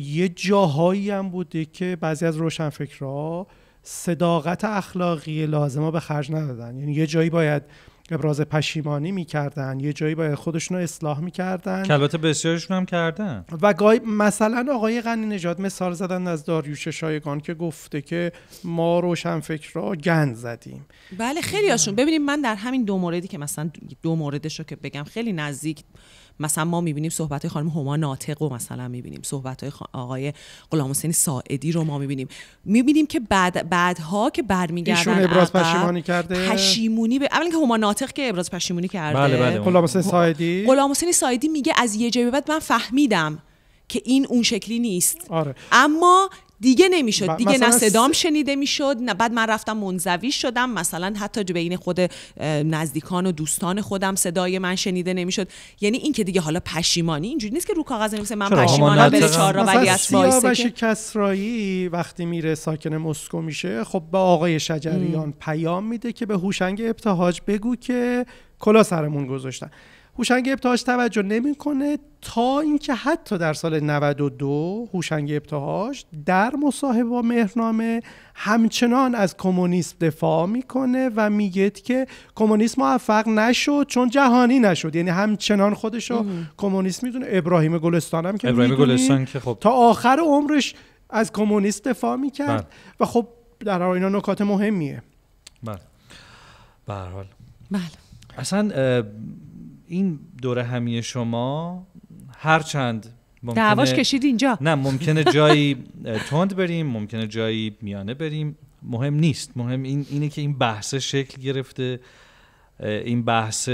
یه جاهایی هم بوده که بعضی از روشنفکرها صداقت اخلاقی لازم به خرج ندادن یعنی یه جایی باید ابراز پشیمانی میکردن یه جایی باید خودشون رو اصلاح میکردن که البته بسیارشون هم کردن و مثلا آقای غنی نجات مثال زدن از داریوش شایگان که گفته که ما روشنفکر را گند زدیم بله خیلی هاشون ببینیم من در همین دو موردی که مثلا دو موردش رو که بگم خیلی نزدیک مثلا ما میبینیم صحبت های خانم هما ناطق رو مثلا میبینیم صحبت های آقای غلام حسین ساعدی رو ما میبینیم میبینیم که بعد بعدها که برمیگردن ایشون ابراز کرده پشیمونی به که هما ناطق که ابراز پشیمونی کرده بله بله غلام حسین ساعدی غلام میگه از یه جایی بعد من فهمیدم که این اون شکلی نیست آره. اما دیگه نمیشد دیگه نه صدام شنیده میشد نه بعد من رفتم منزوی شدم مثلا حتی بین خود نزدیکان و دوستان خودم صدای من شنیده نمیشد یعنی این که دیگه حالا پشیمانی اینجوری نیست که رو کاغذ نمیشه من پشیمانم به چهار را کسرایی وقتی میره ساکن مسکو میشه خب به آقای شجریان پیام میده که به هوشنگ ابتهاج بگو که کلا سرمون گذاشتن هوشنگ ابتهاج توجه نمیکنه تا اینکه حتی در سال 92 هوشنگ ابتهاج در مصاحبه با مهرنامه همچنان از کمونیسم دفاع میکنه و میگه که کمونیسم موفق نشد چون جهانی نشد یعنی همچنان خودش رو کمونیست میدونه ابراهیم گلستان هم که ابراهیم گلستان که خب تا آخر عمرش از کمونیست دفاع میکرد بله. و خب در اینا نکات مهمیه بله به حال بله اصلا این دوره همی شما هرچند دعواش کشید اینجا نه ممکنه جایی تند بریم ممکنه جایی میانه بریم مهم نیست مهم این اینه که این بحث شکل گرفته این بحث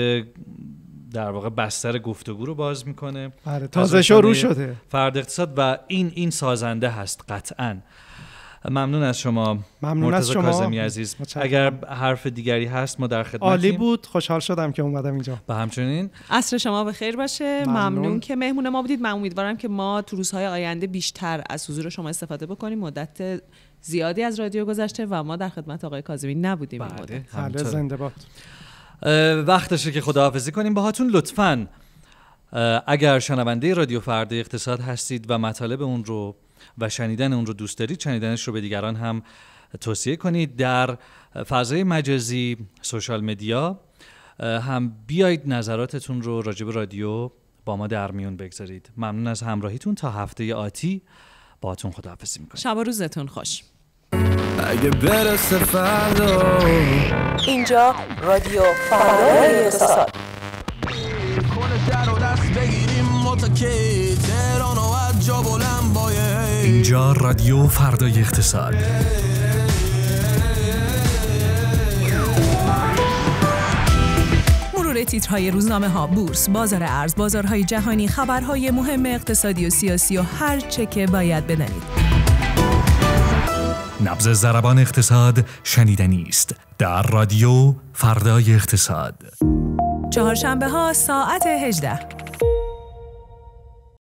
در واقع بستر گفتگو رو باز میکنه آره، تازه شروع شده فرد اقتصاد و این این سازنده هست قطعا ممنون از شما ممنون از شما عزیز متشکرم. اگر حرف دیگری هست ما در خدمتیم عالی بود خوشحال شدم که اومدم اینجا به همچنین عصر شما به خیر باشه ممنون. که مهمون ما بودید من امیدوارم که ما تو روزهای آینده بیشتر از حضور شما استفاده بکنیم مدت زیادی از رادیو گذشته و ما در خدمت آقای کازمی نبودیم بله،, بله. زنده باد وقتشه که خداحافظی کنیم باهاتون لطفاً اگر شنونده رادیو فردا اقتصاد هستید و مطالب اون رو و شنیدن اون رو دوست دارید شنیدنش رو به دیگران هم توصیه کنید در فضای مجازی سوشال مدیا هم بیایید نظراتتون رو راجب رادیو با ما در میون بگذارید ممنون از همراهیتون تا هفته آتی باهاتون خداحافظی میکنم شب و روزتون خوش اگه فردا اینجا رادیو فردا بگیریم و اینجا رادیو فردای اقتصاد مرور تیترهای روزنامه ها بورس بازار ارز بازارهای جهانی خبرهای مهم اقتصادی و سیاسی و هر چه که باید بدانید نبز زربان اقتصاد شنیدنی است در رادیو فردای اقتصاد چهارشنبه ها ساعت 18